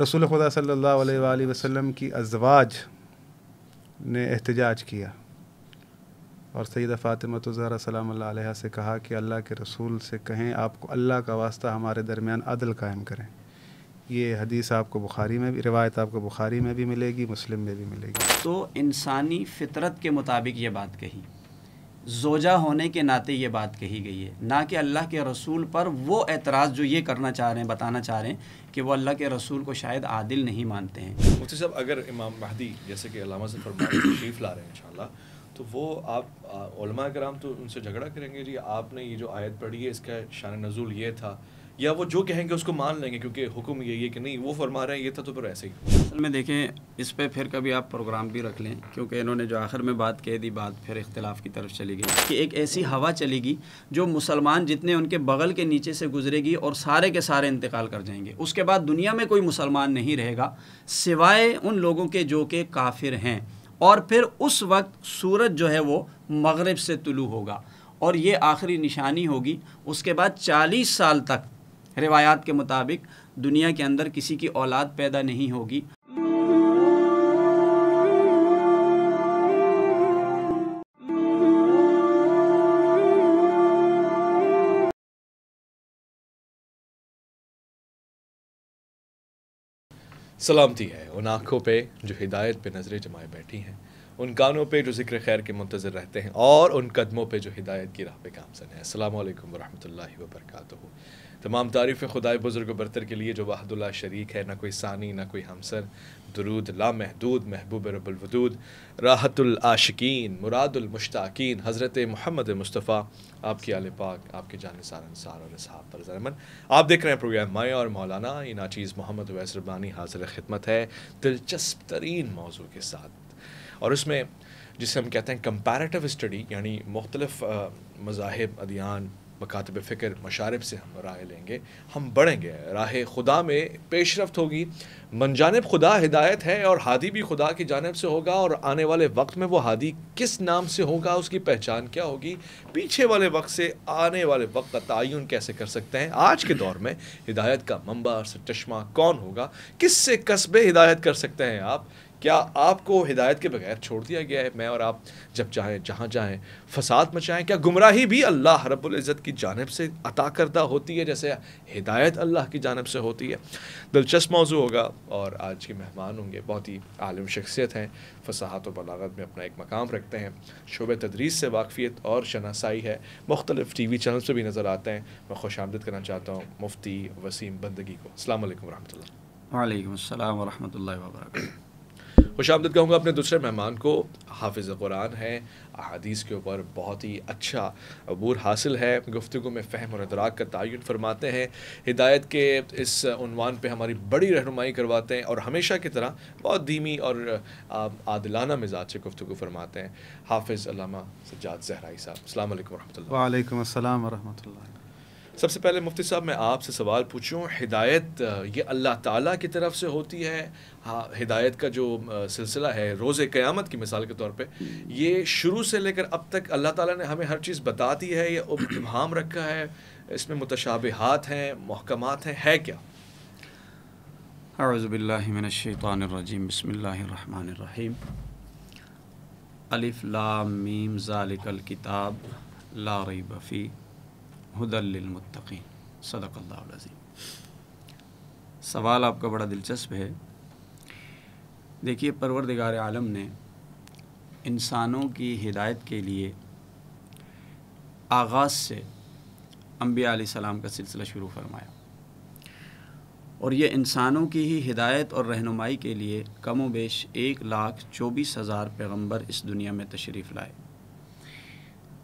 रसूल खुदा अलैहि वसल्लम की अजवाज ने एहतजाज किया और सैद फ़ातिमतज़हरा तो सलाम से कहा कि अल्लाह के रसूल से कहें आपको अल्लाह का वास्ता हमारे दरमियान अदल कायम करें ये हदीस आपको बुखारी में भी रिवायत आपको बुखारी में भी मिलेगी मुस्लिम में भी मिलेगी तो इंसानी फितरत के मुताबिक ये बात कही जोजा होने के नाते ये बात कही गई है ना कि अल्लाह के रसूल पर वो एतराज़ जो ये करना चाह रहे हैं बताना चाह रहे हैं कि वो अल्लाह के रसूल को शायद आदिल नहीं मानते हैं मुफ्ती साहब अगर इमाम महदी जैसे कि अलामा ला रहे हैं इंशाल्लाह तो वो आप कराम तो उनसे झगड़ा करेंगे जी आपने ये जो आयत पढ़ी है इसका शान नजूल ये था या वो जो कहेंगे उसको मान लेंगे क्योंकि हुक्म यही है कि नहीं वो फरमा रहे हैं ये था तो फिर ऐसे ही असल में देखें इस पर फिर कभी आप प्रोग्राम भी रख लें क्योंकि इन्होंने जो आखिर में बात कह दी बात फिर इख्तलाफ की तरफ चली गई कि एक ऐसी हवा चलेगी जो मुसलमान जितने उनके बगल के नीचे से गुजरेगी और सारे के सारे इंतकाल कर जाएंगे उसके बाद दुनिया में कोई मुसलमान नहीं रहेगा सिवाए उन लोगों के जो कि काफिर हैं और फिर उस वक्त सूरज जो है वो मगरब से तुलू होगा और ये आखिरी निशानी होगी उसके बाद चालीस साल तक रिवायात के मुताबिक दुनिया के अंदर किसी की औलाद पैदा नहीं होगी सलामती है उन आँखों पे जो हिदायत पे नज़रें जमाए बैठी हैं उन कानों पे जो जिक्र खैर के मुंतज़र रहते हैं और उन कदमों पे जो हिदायत की राह पे कामसन है अल्लाम वरहमल वर्का तमाम तारीफ़ ख़ुदा बुज़ुर्ग बरतर के लिए जो वाहदुल्ला शरीक है ना कोई सानी ना कोई हमसर दरूद लामहदूद महबूब रबुलवदूद राहतुल्लाशिकीन मुरादुलमुश्ताकिन हज़रत महमद मुस्तफ़ा आपके आल पाक आपके जान सार अनसार और साहब पर जरमन आप देख रहे हैं प्रोग्राम माए और मौलाना नाचीज़ मोहम्मद वैसरबानी हाजिर खिदमत है दिलचस्प तरीन मौजू के साथ और उसमें जिसे हम कहते हैं कंपेरेटिव स्टडी यानी मुख्तलफ़ मजाहब अदियान मकातब फ़िक्र मशारब से हम राय लेंगे हम बढ़ेंगे राह खुदा में रफ्त होगी मन जानब खुदा हिदायत है और हादी भी खुदा की जानब से होगा और आने वाले वक्त में वो हादी किस नाम से होगा उसकी पहचान क्या होगी पीछे वाले वक्त से आने वाले वक्त का तयन कैसे कर सकते हैं आज के दौर में हिदायत का मंबा और चश्मा कौन होगा किस से कस्बे हिदायत कर सकते हैं आप क्या आपको हिदायत के बगैर छोड़ दिया गया है मैं और आप जब चाहें जहाँ चाहें फसाद मचाएँ क्या गुमराही भी अल्लाह रब्बुल इज़्ज़त की जानब से अता करदा होती है जैसे हिदायत अल्लाह की जानब से होती है दिलचस्प मौजू होगा और आज के मेहमान होंगे बहुत ही आलम शख्सियत हैं फसाहत और बलागत में अपना एक मकाम रखते हैं शोब तदरीस से वाकफियत और शनासाई है मुख्तलिफ टी वी चैनल पर भी नज़र आते हैं मैं खुश आमद करना चाहता हूँ मुफ्ती वसीम बंदगी को अल्लाम वरहमल वालेकाम वर्क खुश आमदद कहूँगा अपने दूसरे मेहमान को हाफिज़ कुरान है अदीस के ऊपर बहुत ही अच्छा अबूर हासिल है गुफ्तु में फ़हम और अदराक का तयन फरमाते हैं हिदायत के इस उनवान पर हमारी बड़ी रहनुमाई करवाते हैं और हमेशा की तरह बहुत धीमी और आदिलाना मिजाज से गुफ्तु फरमाते हैं हाफिज़ अलामा सज्जाद जहराई साहब अल्लाम वालेकुम अस्सलाम सबसे पहले मुफ्ती साहब मैं आपसे सवाल पूछूं हिदायत ये अल्लाह ताला की तरफ से होती है हाँ हिदायत का जो सिलसिला है रोज़ क़्यामत की मिसाल के तौर पे ये शुरू से लेकर अब तक अल्लाह ताला ने हमें हर चीज़ बता दी है या इब्हाम रखा है इसमें मुतशाबात हैं महकमात हैं है क्या अज़बिल्लिमिनशैतरजीम बसमीम अलिफ़ ज़ालिकल किताब ला रई बफ़ी हदलमतकीन सदक़ल्लाज़ीम सवाल आपका बड़ा दिलचस्प है देखिए परवरदिगार आलम ने इंसानों की हिदायत के लिए आगाज़ से अम्बिया सलाम का सिलसिला शुरू फरमाया और ये इंसानों की ही हिदायत और रहनुमाई के लिए कम बेश एक लाख चौबीस हज़ार पैगम्बर इस दुनिया में तशरीफ़ लाए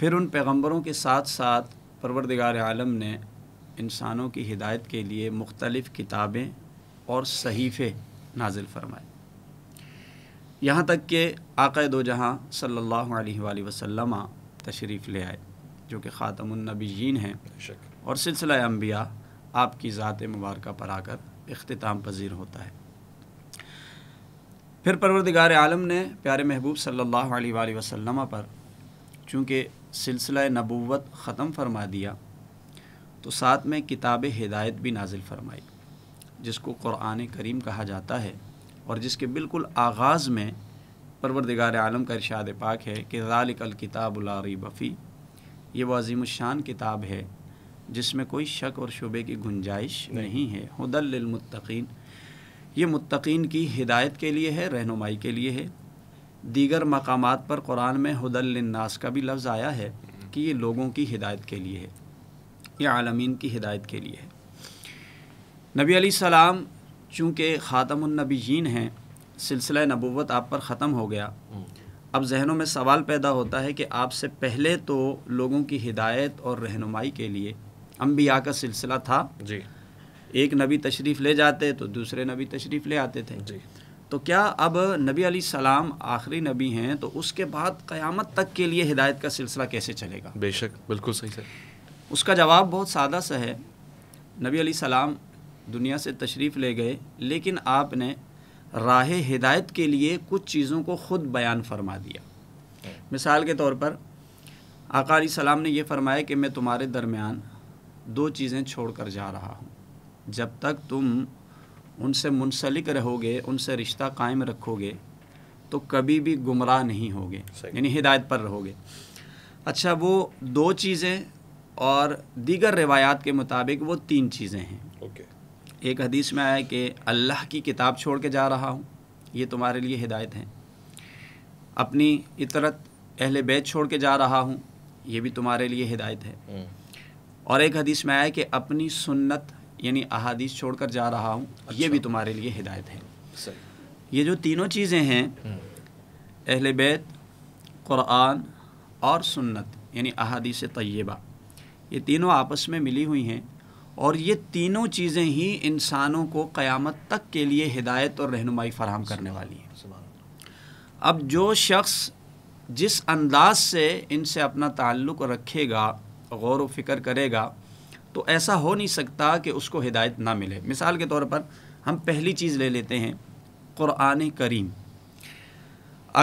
फिर उन पैगम्बरों के साथ साथ परवरदिगार आलम ने इंसानों की हिदायत के लिए मुख्तलिफ़ किताबें और सहीफ़े नाजिल फरमाए यहाँ तक कि आक़ दो जहाँ सल्ला वसलम तशरीफ़ ले आए जो कि ख़ातमनबीन हैं और सिलसिला अम्बिया आपकी ज़ात मुबारक पर आकर अख्ताम पजीर होता है फिर परवरदिगार आलम ने प्यारे महबूब सल्ला वसलम पर चूँकि सिलसिला नबूत ख़त्म फरमा दिया तो साथ में किताब हिदायत भी नाजिल फरमाई जिसको क़ुरान करीम कहा जाता है और जिसके बिल्कुल आगाज़ में परवरदिगार आलम का इरशाद पाक है कि ज़ालिकल किताबुलारी बफ़ी ये वो अजीमशान किताब है जिसमें कोई शक और शुबे की गुंजाइश नहीं, नहीं है हदलमतिन ये मुतकीन की हिदायत के लिए है रहनुमाई के लिए है दीगर मकाम पर कुरान में हदलनास का भी लफ्ज़ आया है कि ये लोगों की हिदायत के लिए है ये आलमीन की हिदायत के लिए है नबी सलाम चूँकि ख़ातमनबीन हैं सिलसिला नबूत आप पर ख़त्म हो गया हम्म। अब जहनों में सवाल पैदा होता है कि आपसे पहले तो लोगों की हिदायत और रहनुमाई के लिए अम्बिया का सिलसिला था जी एक नबी तशरीफ़ ले जाते तो दूसरे नबी तशरीफ़ ले आते थे जी तो क्या अब नबी अली सलाम आखिरी नबी हैं तो उसके बाद क़यामत तक के लिए हिदायत का सिलसिला कैसे चलेगा बेशक बिल्कुल सही सर उसका जवाब बहुत सादा सा है नबी अली सलाम दुनिया से तशरीफ़ ले गए लेकिन आपने राह हिदायत के लिए कुछ चीज़ों को ख़ुद बयान फरमा दिया मिसाल के तौर पर आकारी सलाम ने यह फरमाया कि मैं तुम्हारे दरमियान दो चीज़ें छोड़ कर जा रहा हूँ जब तक तुम उनसे मुनसलिक रहोगे उनसे रिश्ता कायम रखोगे तो कभी भी गुमराह नहीं होगे यानी हिदायत पर रहोगे अच्छा वो दो चीज़ें और दीगर रिवायात के मुताबिक वो तीन चीज़ें हैं okay. एक हदीस में आया कि अल्लाह की किताब छोड़ के जा रहा हूँ ये तुम्हारे लिए हिदायत है अपनी इतरत अहल बैत छोड़ के जा रहा हूँ ये भी तुम्हारे लिए हिदायत है हम्म। और एक हदीस में आया कि अपनी सुन्नत यानी अहादीस छोड़ कर जा रहा हूँ अच्छा। ये भी तुम्हारे लिए हिदायत है ये जो तीनों चीज़ें हैं हम्म। अहल बैत क़ुरान और सुन्नत यानी अहादीस तय्यबा ये तीनों आपस में मिली हुई हैं और ये तीनों चीज़ें ही इंसानों को क़यामत तक के लिए हिदायत और रहनुमाई फ़राहम करने वाली हैं अब जो शख्स जिस अंदाज से इनसे अपना ताल्लुक़ रखेगा गौर व फिक्र करेगा तो ऐसा हो नहीं सकता कि उसको हिदायत ना मिले मिसाल के तौर पर हम पहली चीज़ ले लेते हैं क़ुरान करीम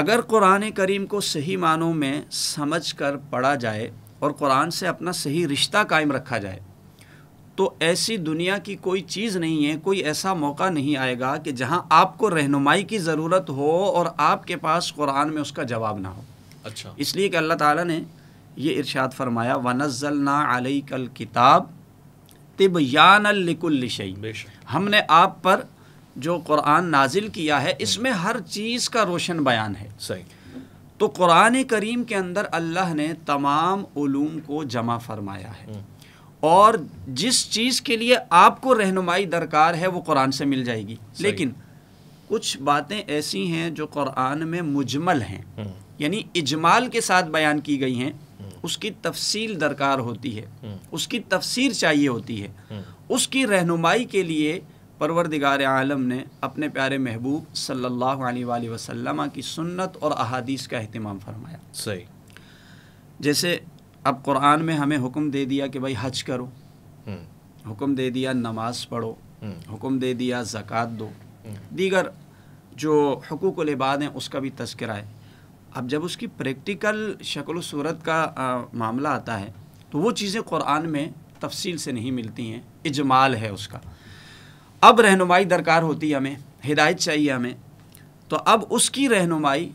अगर क़ुरान करीम को सही मानों में समझ कर पढ़ा जाए और कुरान से अपना सही रिश्ता कायम रखा जाए तो ऐसी दुनिया की कोई चीज़ नहीं है कोई ऐसा मौका नहीं आएगा कि जहाँ आपको रहनुमाई की ज़रूरत हो और आपके पास कुरान में उसका जवाब ना हो अच्छा इसलिए कि अल्लाह ताला ने ये इरशाद फरमाया वनज़ल ना आलई कल किताब तिबयान लिकुल्लशई हमने आप पर जो कुरान नाजिल किया है इसमें हर चीज़ का रोशन बयान है सही तो कुरान करीम के अंदर अल्लाह ने तमाम ूम को जमा फरमाया है हम्म। और जिस चीज़ के लिए आपको रहनुमाई दरकार है वो कुरान से मिल जाएगी लेकिन कुछ बातें ऐसी हैं जो कुरान में मुजमल हैं हम्म। यानी इजमाल के साथ बयान की गई हैं हम्म। उसकी तफसील दरकार होती है हम्म। उसकी तफसीर चाहिए होती है उसकी रहनुमाई के लिए परवरदिगार आलम ने अपने प्यारे महबूब सल्लल्लाहु अलैहि वसल्लम की सुन्नत और अहादीस का अहतमाम फरमाया सही जैसे अब कुरान में हमें हुक्म दे दिया कि भाई हज करो हम्म। हुक्म दे दिया नमाज पढ़ो हम्म। हुक्म दे दिया ज़क़ात दो हम्म। दीगर जो हकूक़ इबाद हैं उसका भी तस्करा है अब जब उसकी प्रैक्टिकल शक्ल सूरत का आ, मामला आता है तो वो चीज़ें कुरान में तफसील से नहीं मिलती हैं इजमाल है उसका अब रहनुमाई दरकार होती है हमें हिदायत चाहिए हमें तो अब उसकी रहनुमाई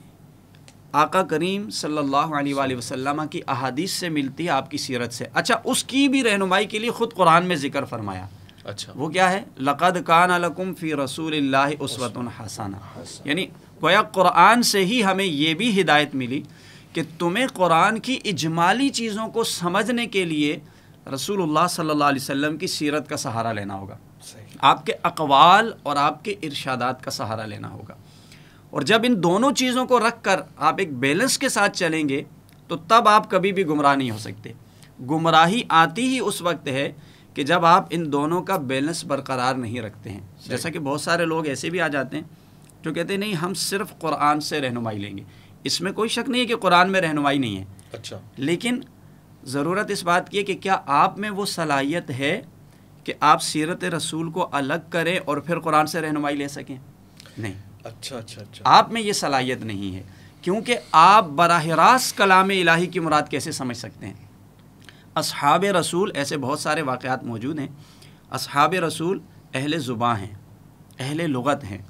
आका करीम सल्लल्लाहु अलैहि वसल्लम की अहादीस से मिलती है आपकी सीरत से अच्छा उसकी भी रहनुमाई के लिए ख़ुद कुरान में ज़िक्र फरमाया अच्छा वो क्या है लक़द कान अलकुम फ़ी रसूल उसवत हसाना यानी गोया कुरान से ही हमें ये भी हिदायत मिली कि तुम्हें कुरान की इजमाली चीज़ों को समझने के लिए रसूलुल्लाह सल्लल्लाहु अलैहि वसल्लम की सीरत का सहारा लेना होगा आपके अकवाल और आपके इरशादात का सहारा लेना होगा और जब इन दोनों चीज़ों को रख कर आप एक बैलेंस के साथ चलेंगे तो तब आप कभी भी गुमराह नहीं हो सकते गुमराही आती ही उस वक्त है कि जब आप इन दोनों का बैलेंस बरकरार नहीं रखते हैं जैसा कि बहुत सारे लोग ऐसे भी आ जाते हैं जो कहते हैं नहीं हम सिर्फ कुरान से रहनुमाई लेंगे इसमें कोई शक नहीं है कि कुरान में रहनुमाई नहीं है अच्छा लेकिन ज़रूरत इस बात की है कि क्या आप में वो सलाहियत है कि आप सीरत रसूल को अलग करें और फिर कुरान से रहनुमाई ले सकें नहीं अच्छा अच्छा अच्छा आप में ये सलाहियत नहीं है क्योंकि आप बरह रास्त कलाम इलाही की मुराद कैसे समझ सकते हैं अब रसूल ऐसे बहुत सारे वाक़ात मौजूद हैं अब रसूल अहल ज़ुबाँ हैं अहल लगत हैं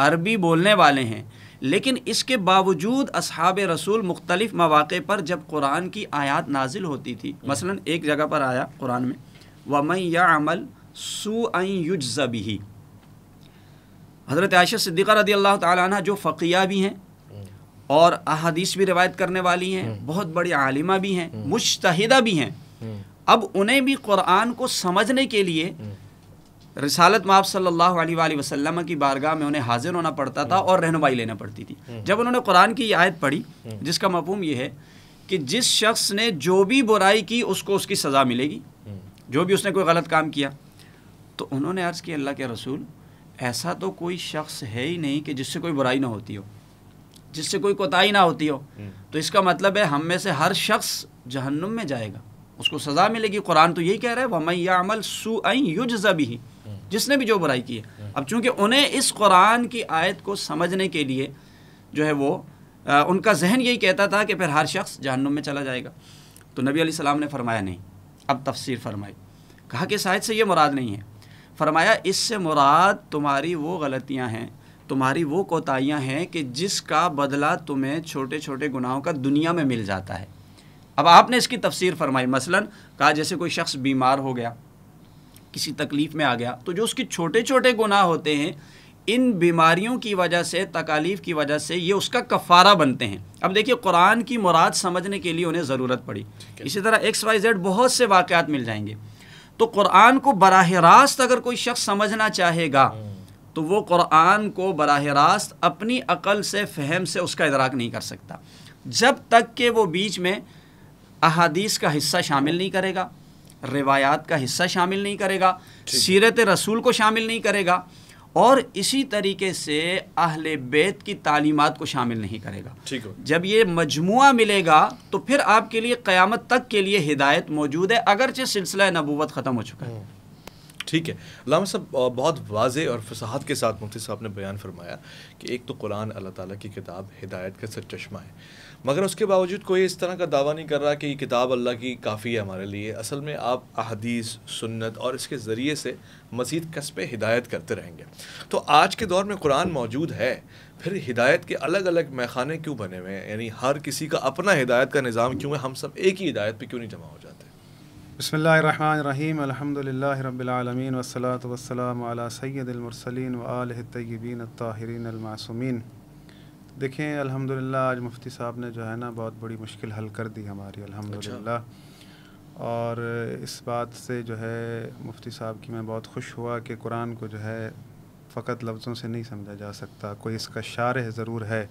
अरबी बोलने वाले हैं लेकिन इसके बावजूद अब रसूल मुख्तलिफ़ मौाक़े पर जब कुरान की आयात नाजिल होती थी हम्म। मसला एक जगह पर आया कुरान में वमन या अमल सू युजबी हज़रत आयशा सिद्दीक़ा रदी अल्लाह ताली जो फ़किया भी हैं और अहादीस भी रिवायत करने वाली हैं हम्म। बहुत बड़ी आलिमा भी हैं हम्म। मुश्तदा भी हैं हम्म। अब उन्हें भी कुरान को समझने के लिए रिसालत माप सल्लल्लाहु अलैहि वसल्लम की बारगाह में उन्हें हाजिर होना पड़ता था और रहनुमाई लेना पड़ती थी जब उन्होंने कुरान की आयत पढ़ी जिसका मफहम यह है कि जिस शख्स ने जो भी बुराई की उसको उसकी सज़ा मिलेगी जो भी उसने कोई गलत काम किया तो उन्होंने अर्ज़ किया अल्लाह के रसूल ऐसा तो कोई शख्स है ही नहीं कि जिससे कोई बुराई ना होती हो जिससे कोई कोताही ना होती हो हम्म। तो इसका मतलब है हम में से हर शख्स जहन्नुम में जाएगा उसको सज़ा मिलेगी कुरान तो यही कह रहा है वह मैं यह अमल सुई युजजा भी हम्म। जिसने भी जो बुराई की है हम्म। अब चूंकि उन्हें इस कुरान की आयत को समझने के लिए जो है वो आ, उनका जहन यही कहता था कि फिर हर शख्स जहन्नुम में चला जाएगा तो नबी सलाम ने फरमाया नहीं अब तफसीर फरमाई कहा कि शायद से ये मुराद नहीं है फरमाया इससे मुराद तुम्हारी वो गलतियाँ हैं तुम्हारी वो कोताहियाँ हैं कि जिसका बदला तुम्हें छोटे छोटे गुनाहों का दुनिया में मिल जाता है अब आपने इसकी तफसीर फरमाई मसलन कहा जैसे कोई शख्स बीमार हो गया किसी तकलीफ़ में आ गया तो जो उसके छोटे छोटे गुनाह होते हैं इन बीमारियों की वजह से तकालीफ की वजह से ये उसका कफ़ारा बनते हैं अब देखिए कुरान की मुराद समझने के लिए उन्हें ज़रूरत पड़ी इसी तरह एक्स वाई जेड बहुत से वाक़ात मिल जाएंगे तो कुरान को बराह रास्त अगर कोई शख्स समझना चाहेगा तो वो कुरान को बरह रास्त अपनी अकल से फहम से उसका इदराक नहीं कर सकता जब तक कि वो बीच में अहादीस का हिस्सा शामिल नहीं करेगा रिवायात का हिस्सा शामिल नहीं करेगा सीरत रसूल को शामिल नहीं करेगा और इसी तरीके से अहल बैत की तालीमत को शामिल नहीं करेगा ठीक है जब ये मजमु मिलेगा तो फिर आपके लिए क़्यामत तक के लिए हिदायत मौजूद है अगरचे सिलसिला नबूत ख़त्म हो चुका है हम्म। ठीक है लामा साहब बहुत वाज और फसाहत के साथ मुफ्ती साहब ने बयान फरमाया कि एक तो कुरान अल्लाह ताला की किताब हिदायत का सर चश्मा है मगर उसके बावजूद कोई इस तरह का दावा नहीं कर रहा कि ये किताब अल्लाह की काफ़ी है हमारे लिए असल में आप अहदीस सुन्नत और इसके ज़रिए से मज़ीद कस्बे हिदायत करते रहेंगे तो आज के दौर में कुरान मौजूद है फिर हिदायत के अलग अलग मैखाने क्यों बने हुए हैं यानी हर किसी का अपना हिदायत का निज़ाम क्यों है हम सब एक ही हिदायत पर क्यों नहीं जमा हो जाते बसमीम अल्हम्दुलिल्लाह वसलात वसलम सैदमरसलिन वाल तयबीन ताहरीन देखें अल्हम्दुलिल्लाह आज मुफ्ती साहब ने जो है ना बहुत बड़ी मुश्किल हल कर दी हमारी अल्हम्दुलिल्लाह अच्छा। और इस बात से जो है मुफ्ती साहब की मैं बहुत खुश हुआ कि कुरान को जो है फ़कत लफ्ज़ों से नहीं समझा जा सकता कोई इसका शार ज़रूर है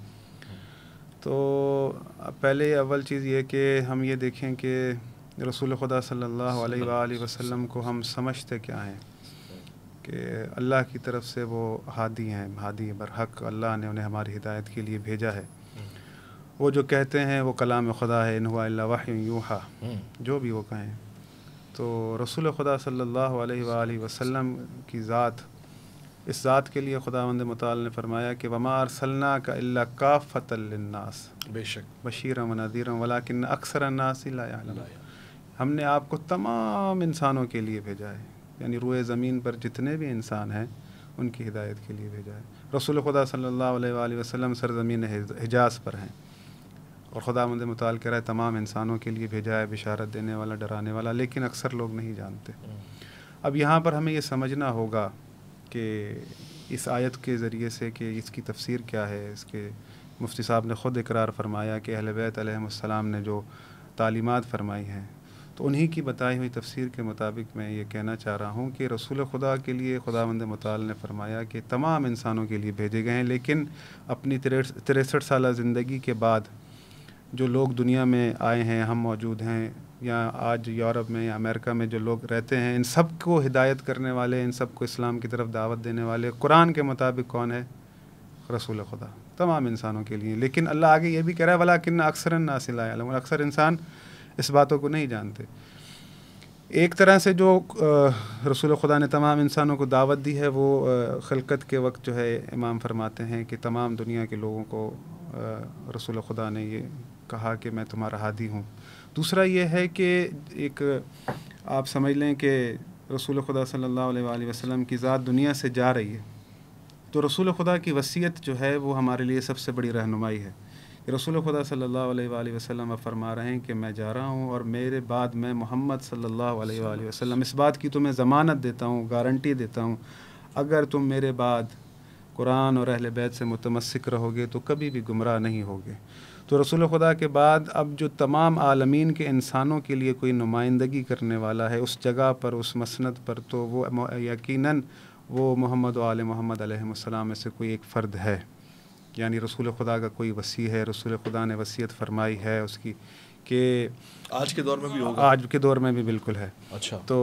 तो पहले अव्वल चीज़ ये कि हम ये देखें कि रसूल खुदा सल्लल्लाहु अलैहि वसल्लम को हम समझते क्या हैं कि अल्लाह की तरफ से वो हादी हैं हादी बरहक अल्लाह ने उन्हें हमारी हिदायत के लिए भेजा है हम्म। वो जो कहते हैं वो कलाम खुदा है इनवा वाहा हम्म। जो भी वो कहें तो रसूल खुदा सल्लल्लाहु अलैहि वसल्लम की ज़ात इस ज़ात के लिए खुदा मंद मताल ने फरमाया कि वमा सलना का अल्ला का फ़तलनास बेशक बशीरम नदीरम वलाकिन अक्सर नास हमने आपको तमाम इंसानों के लिए भेजा है यानी रुए ज़मीन पर जितने भी इंसान हैं उनकी हिदायत के लिए भेजा है रसूल खुदा सल्ला वसम सरजमीन हिजाज पर हैं और खुदा मंद मताल कर तमाम इंसानों के लिए भेजा है बिशारत देने वाला डराने वाला लेकिन अक्सर लोग नहीं जानते अब यहाँ पर हमें ये समझना होगा कि इस आयत के ज़रिए से कि इसकी तफसीर क्या है इसके मुफ्ती साहब ने ख़ुद इकरार फरमाया कि अहलबैत ने जो तालीमत फरमाई हैं तो उन्हीं की बताई हुई तफसीर के मुताबिक मैं ये कहना चाह रहा हूँ कि रसूल खुदा के लिए खुदा मंद मताल ने फरमाया कि तमाम इंसानों के लिए भेजे गए हैं लेकिन अपनी तिरसठ साल ज़िंदगी के बाद जो लोग दुनिया में आए हैं हम मौजूद हैं या आज यूरोप में या अमेरिका में जो लोग रहते हैं इन सब को हिदायत करने वाले इन सब को इस्लाम की तरफ दावत देने वाले कुरान के मुताबिक कौन है रसूल खुदा तमाम इंसानों के लिए लेकिन अल्लाह आगे ये भी कह रहा है वाला किन्ना अक्सर नासिल अक्सर इंसान इस बातों को नहीं जानते एक तरह से जो रसूल खुदा ने तमाम इंसानों को दावत दी है वो खलकत के वक्त जो है इमाम फरमाते हैं कि तमाम दुनिया के लोगों को रसूल खुदा ने ये कहा कि मैं तुम्हारा हादी हूँ दूसरा ये है कि एक आप समझ लें कि रसूल खुदा सल्ला वसम की ज़ात दुनिया से जा रही है तो रसूल खुदा की वसीयत जो है वो हमारे लिए सबसे बड़ी रहनुमाई है रसूल खुदा सल्ला वसम फरमा रहे हैं कि मैं जा रहा हूँ और मेरे बाद मैं मोहम्मद सल्ला वसलम इस बात की तुम्हें ज़मानत देता हूँ गारंटी देता हूँ अगर तुम मेरे बाद कुरान और अहल बैत से मुतमसिक रहोगे तो कभी भी गुमराह नहीं होगे तो रसूल खुदा के बाद अब जो तमाम आलमीन के इंसानों के लिए कोई नुमाइंदगी करने वाला है उस जगह पर उस मसनत पर तो वो यकीनन वो मोहम्मद आल मोहम्मद में से कोई एक फ़र्द है यानी रसूल खुदा का कोई वसी है रसूल खुदा ने वसीयत फरमाई है उसकी कि आज के दौर में भी होगा आज के दौर में भी बिल्कुल है अच्छा तो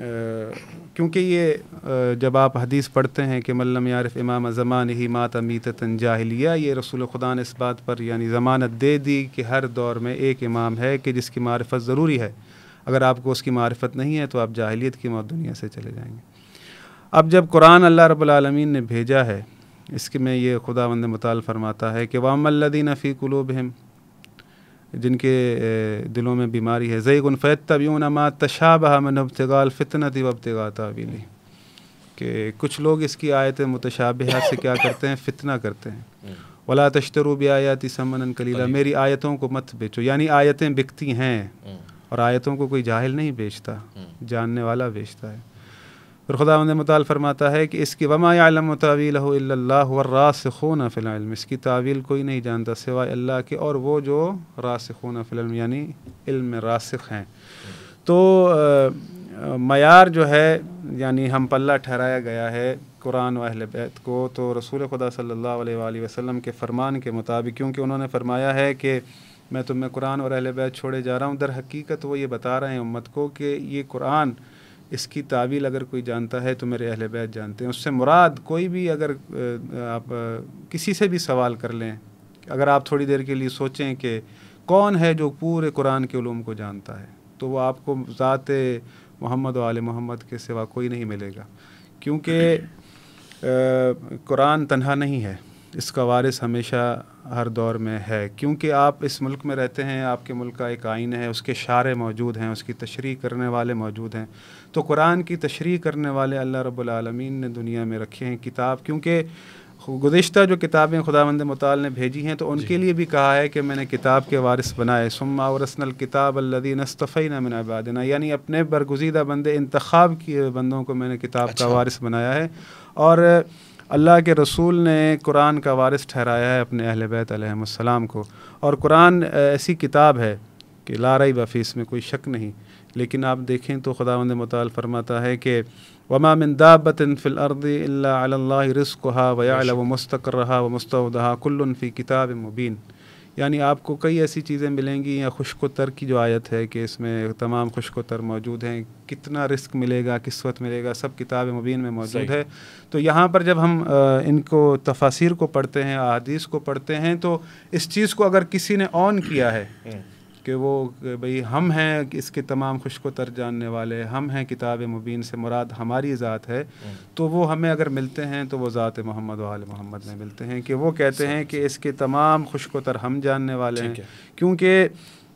क्योंकि ये जब आप हदीस पढ़ते हैं कि मल्लम यारफ इमाम ज़मान ही मात अमीत जाहलिया ये रसूल खुदा ने इस बात पर यानी ज़मानत दे दी कि हर दौर में एक इमाम है कि जिसकी मारफत ज़रूरी है अगर आपको उसकी मारफत नहीं है तो आप जाहलीत की मौत दुनिया से चले जाएंगे अब जब कुरान अल्लाह रबालमीन ने भेजा है इसके में ये खुदा वंद मताल फरमाता है कि वामदीन फ़ी कुलूब हम जिनके दिलों में बीमारी है ज़ई गनफ़ैत तबीन अमा तशाबह मनबतगाल फ़ितना वबतगा तावीली कि कुछ लोग इसकी आयत मुतशाबहत से क्या करते हैं फितना करते हैं वला तश्तरू आयाती समन कलीला मेरी आयतों को मत बेचो यानी आयतें बिकती हैं हम्म। और आयतों को कोई जाहिल नहीं बेचता हम्म। जानने वाला बेचता है फिर खुदा मताल फरमाता है कि इसकी वमायालम तावील खून फ़िलम इसकी तावील कोई नहीं जानता सिवाय अल्लाह के और वो जो ख़ून फ़िल्म यानी इल्म रासिक हैं तो मैार जो है यानी हम पल्ला ठहराया गया है कुरान व अहल बैत को तो रसूल खुदा सल्ला वसम के फ़रमान के मुताबिक क्योंकि उन्होंने फरमाया है कि मैं तुम्हें कुरान और अहल बैत छोड़े जा रहा हूँ दर हकीकत वो ये बता रहे हैं उम्मत को कि ये कुरान इसकी तावील अगर कोई जानता है तो मेरे अहल बैत जानते हैं उससे मुराद कोई भी अगर आप किसी से भी सवाल कर लें अगर आप थोड़ी देर के लिए सोचें कि कौन है जो पूरे कुरान के ूम को जानता है तो वो आपको ज़ात मोहम्मद आल मोहम्मद के सिवा कोई नहीं मिलेगा क्योंकि कुरान तनहा नहीं है इसका वारिस हमेशा हर दौर में है क्योंकि आप इस मुल्क में रहते हैं आपके मुल्क का एक आइन है उसके शारे मौजूद हैं उसकी तशरी करने वाले मौजूद हैं तो कुरान की तशरी करने वाले अल्लाह रबालमीन ने दुनिया में रखे हैं किताब क्योंकि गुज्त जो किताबें खुदावंद मताल ने भेजी हैं तो उनके लिए भी कहा है कि मैंने किताब के वारिस बनाए सुम्मा वरसनल किताब अल्लदी नस्तफ़ी नमिन आबादना यानी अपने बरगुजीदा बंदे इंतखब किए बंदों को मैंने किताब अच्छा। का वारिस बनाया है और अल्लाह के रसूल ने कुरान का वारिस ठहराया है अपने अहल बैतम को और कुरान ऐसी किताब है कि लारई वफ़ी इसमें कोई शक नहीं लेकिन आप देखें तो खुदा मताल फरमाता है कि वमाम दाबतिन फिल अर्दी रिस्क हा वया मस्तकर रहा व मुस्तहा कुल्लफ़ी किताब मुबीन यानी आपको कई ऐसी चीज़ें मिलेंगी या खुशकोतर की जो आयत है कि इसमें तमाम खुशकोतर मौजूद हैं कितना रिस्क मिलेगा किस वक्त मिलेगा सब किताब मुबीन में मौजूद है तो यहाँ पर जब हम इनको तफासिर को पढ़ते हैं अदीस को पढ़ते हैं तो इस चीज़ को अगर किसी ने ऑन किया है हम्म। कि वो भाई हम हैं इसके तमाम खुश को तर जानने वाले हम हैं किताब मुबीन से मुराद हमारी ज़ात है हम्म। तो वो हमें अगर मिलते हैं तो वो ज़ात मोहम्मद वाल मोहम्मद में मिलते हैं कि वो कहते हैं कि इसके तमाम खुश को तर हम जानने वाले हैं क्योंकि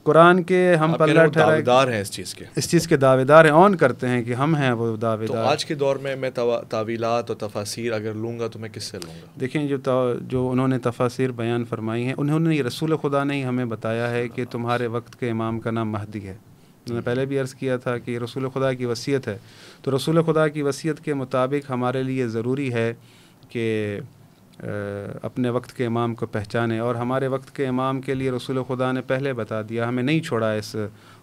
कुरान के हम पल्ला दावेदार हैं इस चीज़ के इस चीज़ के दावेदार हैं ऑन करते हैं कि हम हैं वो तो दावेदार तो आज के दौर में मैं तावीलात और तफासिर अगर लूँगा तो मैं किससे लूँगा देखें जो जो उन्होंने तफासिर बयान फरमाई हैं उन्होंने रसूल खुदा ने ही हमें बताया है कि तुम्हारे वक्त के इमाम का नाम महदी है मैंने पहले भी अर्ज़ किया था कि रसूल खुदा की वसीयत है तो रसूल खुदा की वसीयत के मुताबिक हमारे लिए ज़रूरी है कि अपने वक्त के इमाम को पहचाने और हमारे वक्त के इमाम के लिए रसूल खुदा ने पहले बता दिया हमें नहीं छोड़ा इस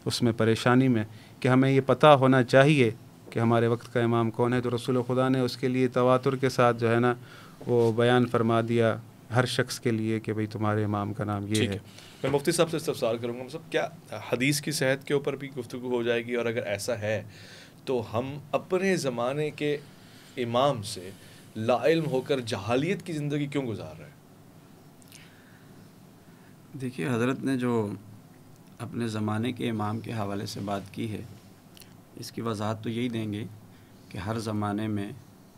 उसमें परेशानी में कि हमें ये पता होना चाहिए कि हमारे वक्त का इमाम कौन है तो रसूल खुदा ने उसके लिए तवातुर के साथ जो है ना वो बयान फरमा दिया हर शख्स के लिए कि भाई तुम्हारे इमाम का नाम ये है।, मैं मुफ्ती साहब से सवाल करूँगा मतलब क्या हदीस की सेहत के ऊपर भी गुफ्तु हो जाएगी और अगर ऐसा है तो हम अपने ज़माने के इमाम से लाइल होकर जहालियत की ज़िंदगी क्यों गुजार रहे हैं देखिए हज़रत ने जो अपने ज़माने के इमाम के हवाले से बात की है इसकी वजाहत तो यही देंगे कि हर ज़माने में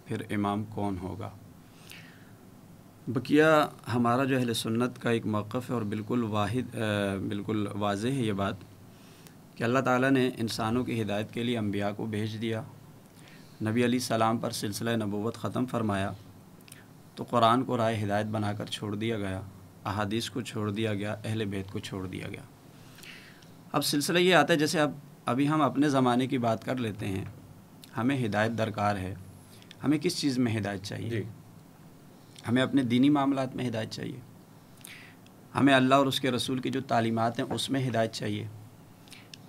फिर इमाम कौन होगा बकिया हमारा जो अहल सुन्नत का एक मौक़ है और बिल्कुल वाहिद आ, बिल्कुल वाज है ये बात कि अल्लाह ताला ने इंसानों की हिदायत के लिए अम्बिया को भेज दिया नबी अली सलाम पर सिलसिला नबूत ख़त्म फरमाया तो कुरान को राय हिदायत बनाकर छोड़ दिया गया अहादीस को छोड़ दिया गया अहल बैत को छोड़ दिया गया अब सिलसिला ये आता है जैसे अब अभी हम अपने ज़माने की बात कर लेते हैं हमें हिदायत दरकार है हमें किस चीज़ में हिदायत चाहिए जी हमें अपने दीनी मामला में हिदायत चाहिए हमें अल्लाह और उसके रसूल की जो तालीमत हैं उसमें हिदायत चाहिए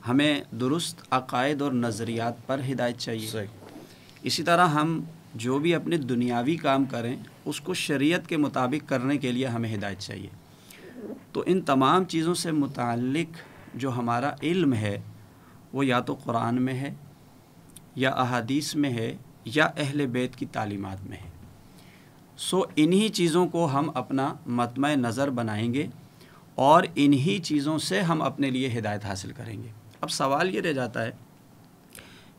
हमें दुरुस्त अकायद और नज़रियात पर हिदायत चाहिए इसी तरह हम जो भी अपने दुनियावी काम करें उसको शरीयत के मुताबिक करने के लिए हमें हिदायत चाहिए तो इन तमाम चीज़ों से मुतक जो हमारा इल्म है वो या तो कुरान में है या अहादीस में है या अहल बैत की तालीमत में है सो इन्हीं चीज़ों को हम अपना मतम नज़र बनाएंगे और इन्हीं चीज़ों से हम अपने लिए हिदायत हासिल करेंगे अब सवाल ये रह जाता है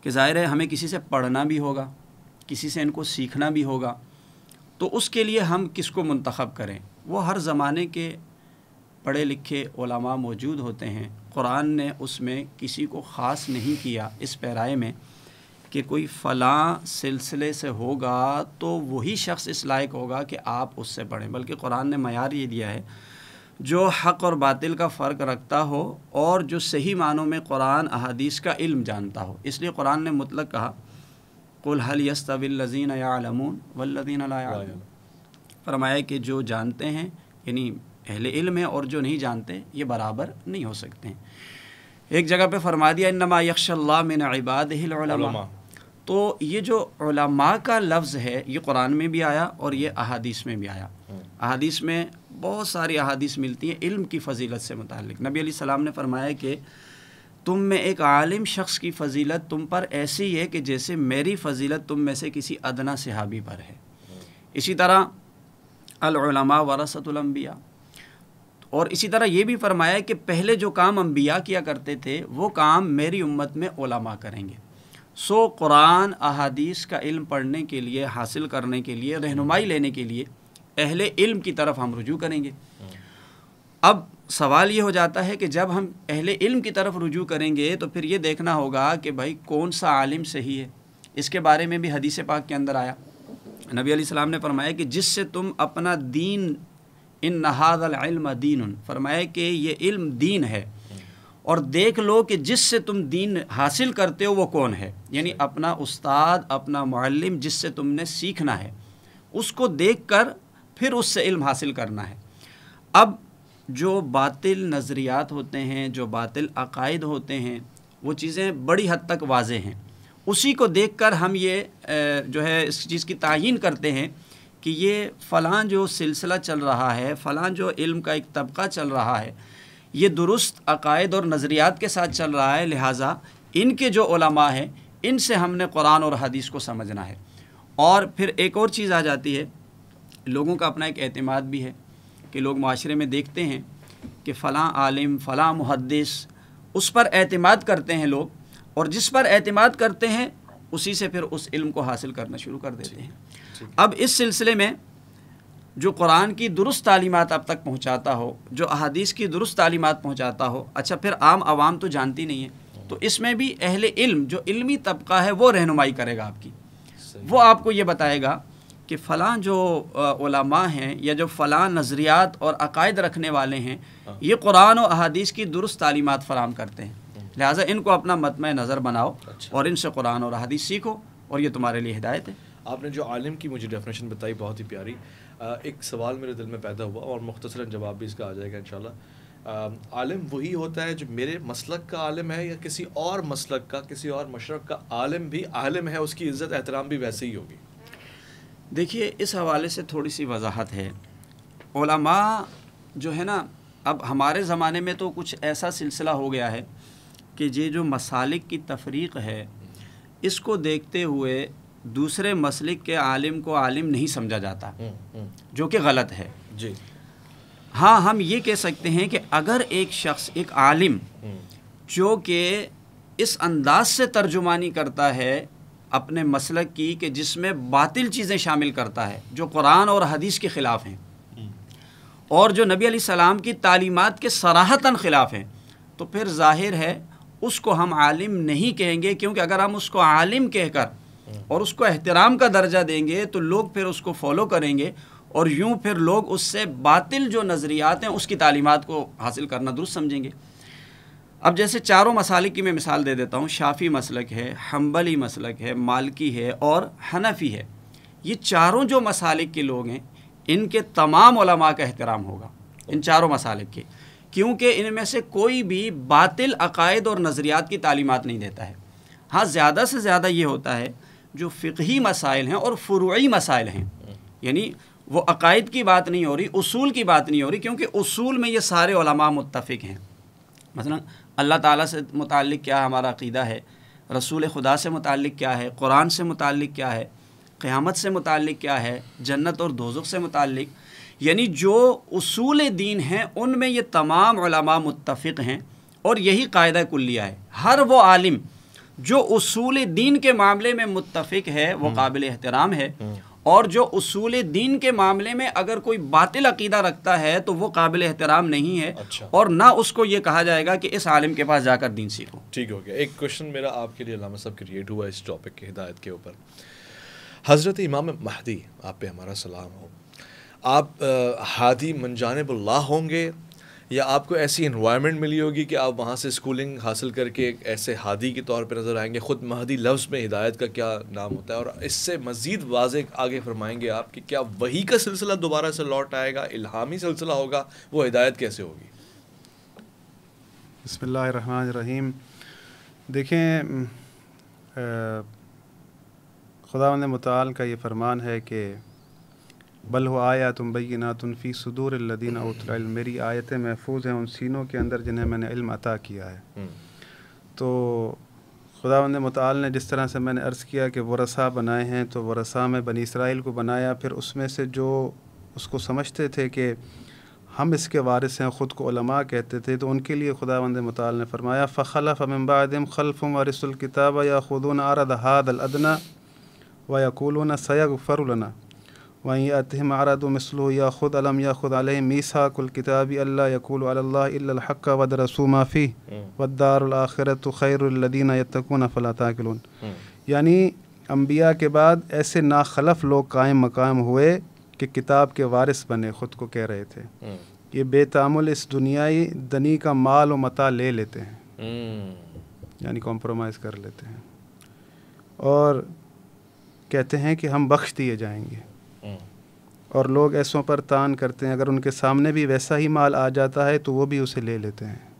कि ज़ाहिर है हमें किसी से पढ़ना भी होगा किसी से इनको सीखना भी होगा तो उसके लिए हम किसको मंतखब करें वो हर ज़माने के पढ़े लिखे ओलमा मौजूद होते हैं कुरान ने उसमें किसी को ख़ास नहीं किया इस पैराए में कि कोई फ़लाँ सिलसिले से होगा तो वही शख्स इस लायक होगा कि आप उससे पढ़ें बल्कि कुरान ने मैार ये दिया है जो हक़ और बातिल का फ़र्क रखता हो और जो सही मानों में कुरान अहदीस का इल्म जानता हो इसलिए कुरान ने मतलब कहा कुल हल यस्तविलजीन यालमून वल्लिन फरमाया कि जो जानते हैं यानी अहले इल्म है और जो नहीं जानते ये बराबर नहीं हो सकते हैं एक जगह पे फरमा दिया इनमा यक्षल्ला मिन इबाद तो ये जो उलमा का लफ्ज़ है ये कुरान में भी आया और ये अहादीस में भी आया हाँ। अहादीस में बहुत सारी अहादीस मिलती हैं इल्म की फ़जीलत से मुतक नबी सलाम ने फरमाया कि तुम में एक आलिम शख्स की फ़जीलत तुम पर ऐसी है कि जैसे मेरी फ़जीलत तुम में से किसी अदना सिहाबी पर है इसी तरह अलमा वरसतुलम्बिया और इसी तरह ये भी फरमाया कि पहले जो काम अम्बिया किया करते थे वो काम मेरी उम्मत में ओलमा करेंगे सो कुरान अहादीस का इल्म पढ़ने के लिए हासिल करने के लिए रहनुमाई लेने के लिए अहल इल्म की तरफ हम रुजू करेंगे अब सवाल ये हो जाता है कि जब हम अहल इल्म की तरफ रुजू करेंगे तो फिर ये देखना होगा कि भाई कौन सा आलिम सही है इसके बारे में भी हदीस पाक के अंदर आया नबी अलैहिस्सलाम ने फरमाया कि जिससे तुम अपना दीन इन नहादलम दीन फरमाया कि ये इल्म दीन है और देख लो कि जिससे तुम दीन हासिल करते हो वो कौन है यानी अपना उस्ताद अपना मालम जिससे तुमने सीखना है उसको देख कर फिर उससे इल्म हासिल करना है अब जो बातिल नज़रियात होते हैं जो बातिल अकायद होते हैं वो चीज़ें बड़ी हद तक वाज हैं उसी को देख कर हम ये जो है इस चीज़ की तयन करते हैं कि ये फ़लाँ जो सिलसिला चल रहा है फ़लाँ जो इल्म का एक तबका चल रहा है ये दुरुस्त अकायद और नज़रियात के साथ चल रहा है लिहाजा इनके जो ओलमा हैं इनसे हमने कुरान और हदीस को समझना है और फिर एक और चीज़ आ जाती है लोगों का अपना एक अतमाद भी है कि लोग माशरे में देखते हैं कि फ़लाँ आलिम फ़लाँ मुहदस उस पर अतमाद करते हैं लोग और जिस पर अतमाद करते हैं उसी से फिर उस इल्म को हासिल करना शुरू कर देते हैं अब इस सिलसिले में जो कुरान की दुरुस्त तालीमत आप तक पहुँचाता हो जो अहदीस की दुरुस्त तालीमत पहुँचाता हो अच्छा फिर आम आवाम तो जानती नहीं है तो इसमें भी अहल इल्म जो इल्मी तबका है वो रहनुमाई करेगा आपकी वो आपको ये बताएगा कि फ़लाँ जो ओलमा हैं या जो फ़लाँ नज़रियात और अकायद रखने वाले हैं हाँ। ये कुरान और अहादीस की दुरुस्त तालीमत फ़राम करते हैं हम्म। लिहाजा इनको अपना मतम नज़र बनाओ अच्छा। और इनसे कुरान और अहादीस सीखो और ये तुम्हारे लिए हिदायत है आपने जो आलिम की मुझे डेफिनेशन बताई बहुत ही प्यारी एक सवाल मेरे दिल में पैदा हुआ और मुख्तसरा जवाब भी इसका आ जाएगा इन आलिम वही होता है जो मेरे मसलक का आलिम है या किसी और मसलक का किसी और मशरक का आलिम भी आलिम है उसकी इज़्ज़त एहतराम भी वैसे ही होगी देखिए इस हवाले से थोड़ी सी वजाहत है ओलामा जो है ना अब हमारे ज़माने में तो कुछ ऐसा सिलसिला हो गया है कि ये जो मसालिक की तफरीक है इसको देखते हुए दूसरे मसलिक के आलिम को आलिम नहीं समझा जाता हम्म, हम्म। जो कि गलत है जी हाँ हम ये कह सकते हैं कि अगर एक शख्स एक आलिम हम्म। जो कि इस अंदाज से तर्जुमानी करता है अपने मसल की कि जिसमें बातिल चीज़ें शामिल करता है जो कुरान और हदीस के ख़िलाफ़ हैं हम्म। और जो नबी सलाम की तालीमत के सराहतान ख़िलाफ़ हैं तो फिर ज़ाहिर है उसको हम आलिम नहीं कहेंगे क्योंकि अगर हम उसको आलिम कहकर हम्म। और उसको एहतराम का दर्जा देंगे तो लोग फिर उसको फॉलो करेंगे और यूँ फिर लोग उससे बातिल जो नज़रियात हैं उसकी तालीमत को हासिल करना दुरुस्त समझेंगे अब जैसे चारों मसाले की मैं मिसाल दे देता हूँ शाफ़ी मसलक है हम्बली मसलक है मालकी है और हनफी है ये चारों जो मसालिक के लोग हैं इनके तमाम का एहतराम होगा इन चारों मसालिक के क्योंकि इनमें से कोई भी बातिल अकायद और नज़रियात की तालीमत नहीं देता है हाँ ज़्यादा से ज़्यादा ये होता है जो फ़िकी मसाइल हैं और फ़ुरूई मसाइल हैं यानी वो अकायद की बात नहीं हो रही उसूल की बात नहीं हो रही क्योंकि उसूल में ये सारे मुतफ़ हैं मतलब अल्लाह ताला से मुतक क्या हमारा अकीदा है रसूल खुदा से मुतक क्या है कुरान से मुतक क्या है क़्यामत से मुतक क्या है जन्नत और दोजक से मुतल यानी जो असूल दीन हैं उनमें ये तमाम मुतफ़ हैं और यही कायदा कुल्लिया है हर वो आलिम जो असूल दीन के मामले में मुतफ़ है वो हम्म। काबिल एहतराम है हम्म। और जो उसूल दीन के मामले में अगर कोई बातिल अकीदा रखता है तो वो काबिल एहतराम नहीं है अच्छा। और ना उसको ये कहा जाएगा कि इस आलिम के पास जाकर दीन सीखो ठीक हो गया एक क्वेश्चन मेरा आपके लिए साहब क्रिएट हुआ इस टॉपिक के हिदायत के ऊपर हज़रत इमाम महदी आप पे हमारा सलाम हो आप हादी मनजानबल्ला होंगे या आपको ऐसी इन्वायरमेंट मिली होगी कि आप वहाँ से स्कूलिंग हासिल करके एक ऐसे हादी के तौर पर नज़र आएंगे ख़ुद महदी लफ्ज़ में हिदायत का क्या नाम होता है और इससे मज़ीद वाज आगे फरमाएँगे आप कि क्या वही का सिलसिला दोबारा से लौट आएगा इल्हामी सिलसिला होगा वो हिदायत कैसे होगी बसमान रहीम देखें खुदा मताल का ये फरमान है कि बल हो आया तुम ना फ़ी सदूर लदीन उतल मेरी आयतें महफूज हैं उन सीनों के अंदर जिन्हें मैंने इल्म अता किया है हम्म। तो खुदा बंद मताल ने जिस तरह से मैंने अर्ज़ किया कि रसा बनाए हैं तो रसा में बनी इसराइल को बनाया फिर उसमें से जो उसको समझते थे कि हम इसके वारिस हैं ख़ुद को उलमा कहते थे तो उनके लिए खुदा वंद मताल ने फरमाया फ़खलफ़ अमबादम खलफ़म वारसुल किताब या खुदन आरद हाद व याकुलना सैग फ़रुलना वहीं अतम आरद मसलो या खुद अलम या खुद अल मीसा किताबी अल्लाह यकूल अल्लाक वद रसू माफ़ी हम्म। वदारखरत खैरदीन यकून फ़लाताकिल हम्म। यानी अम्बिया के बाद ऐसे नाखलफ लोग कायम मकाम हुए कि किताब के वारिस बने ख़ुद को कह रहे थे हम्म। ये बेतामुल इस दुनियाई दनी का माल व मता ले लेते हैं यानी कॉम्प्रोमाइज़ कर लेते हैं और कहते हैं कि हम बख्श दिए जाएंगे और लोग ऐसों पर तान करते हैं अगर उनके सामने भी वैसा ही माल आ जाता है तो वो भी उसे ले लेते हैं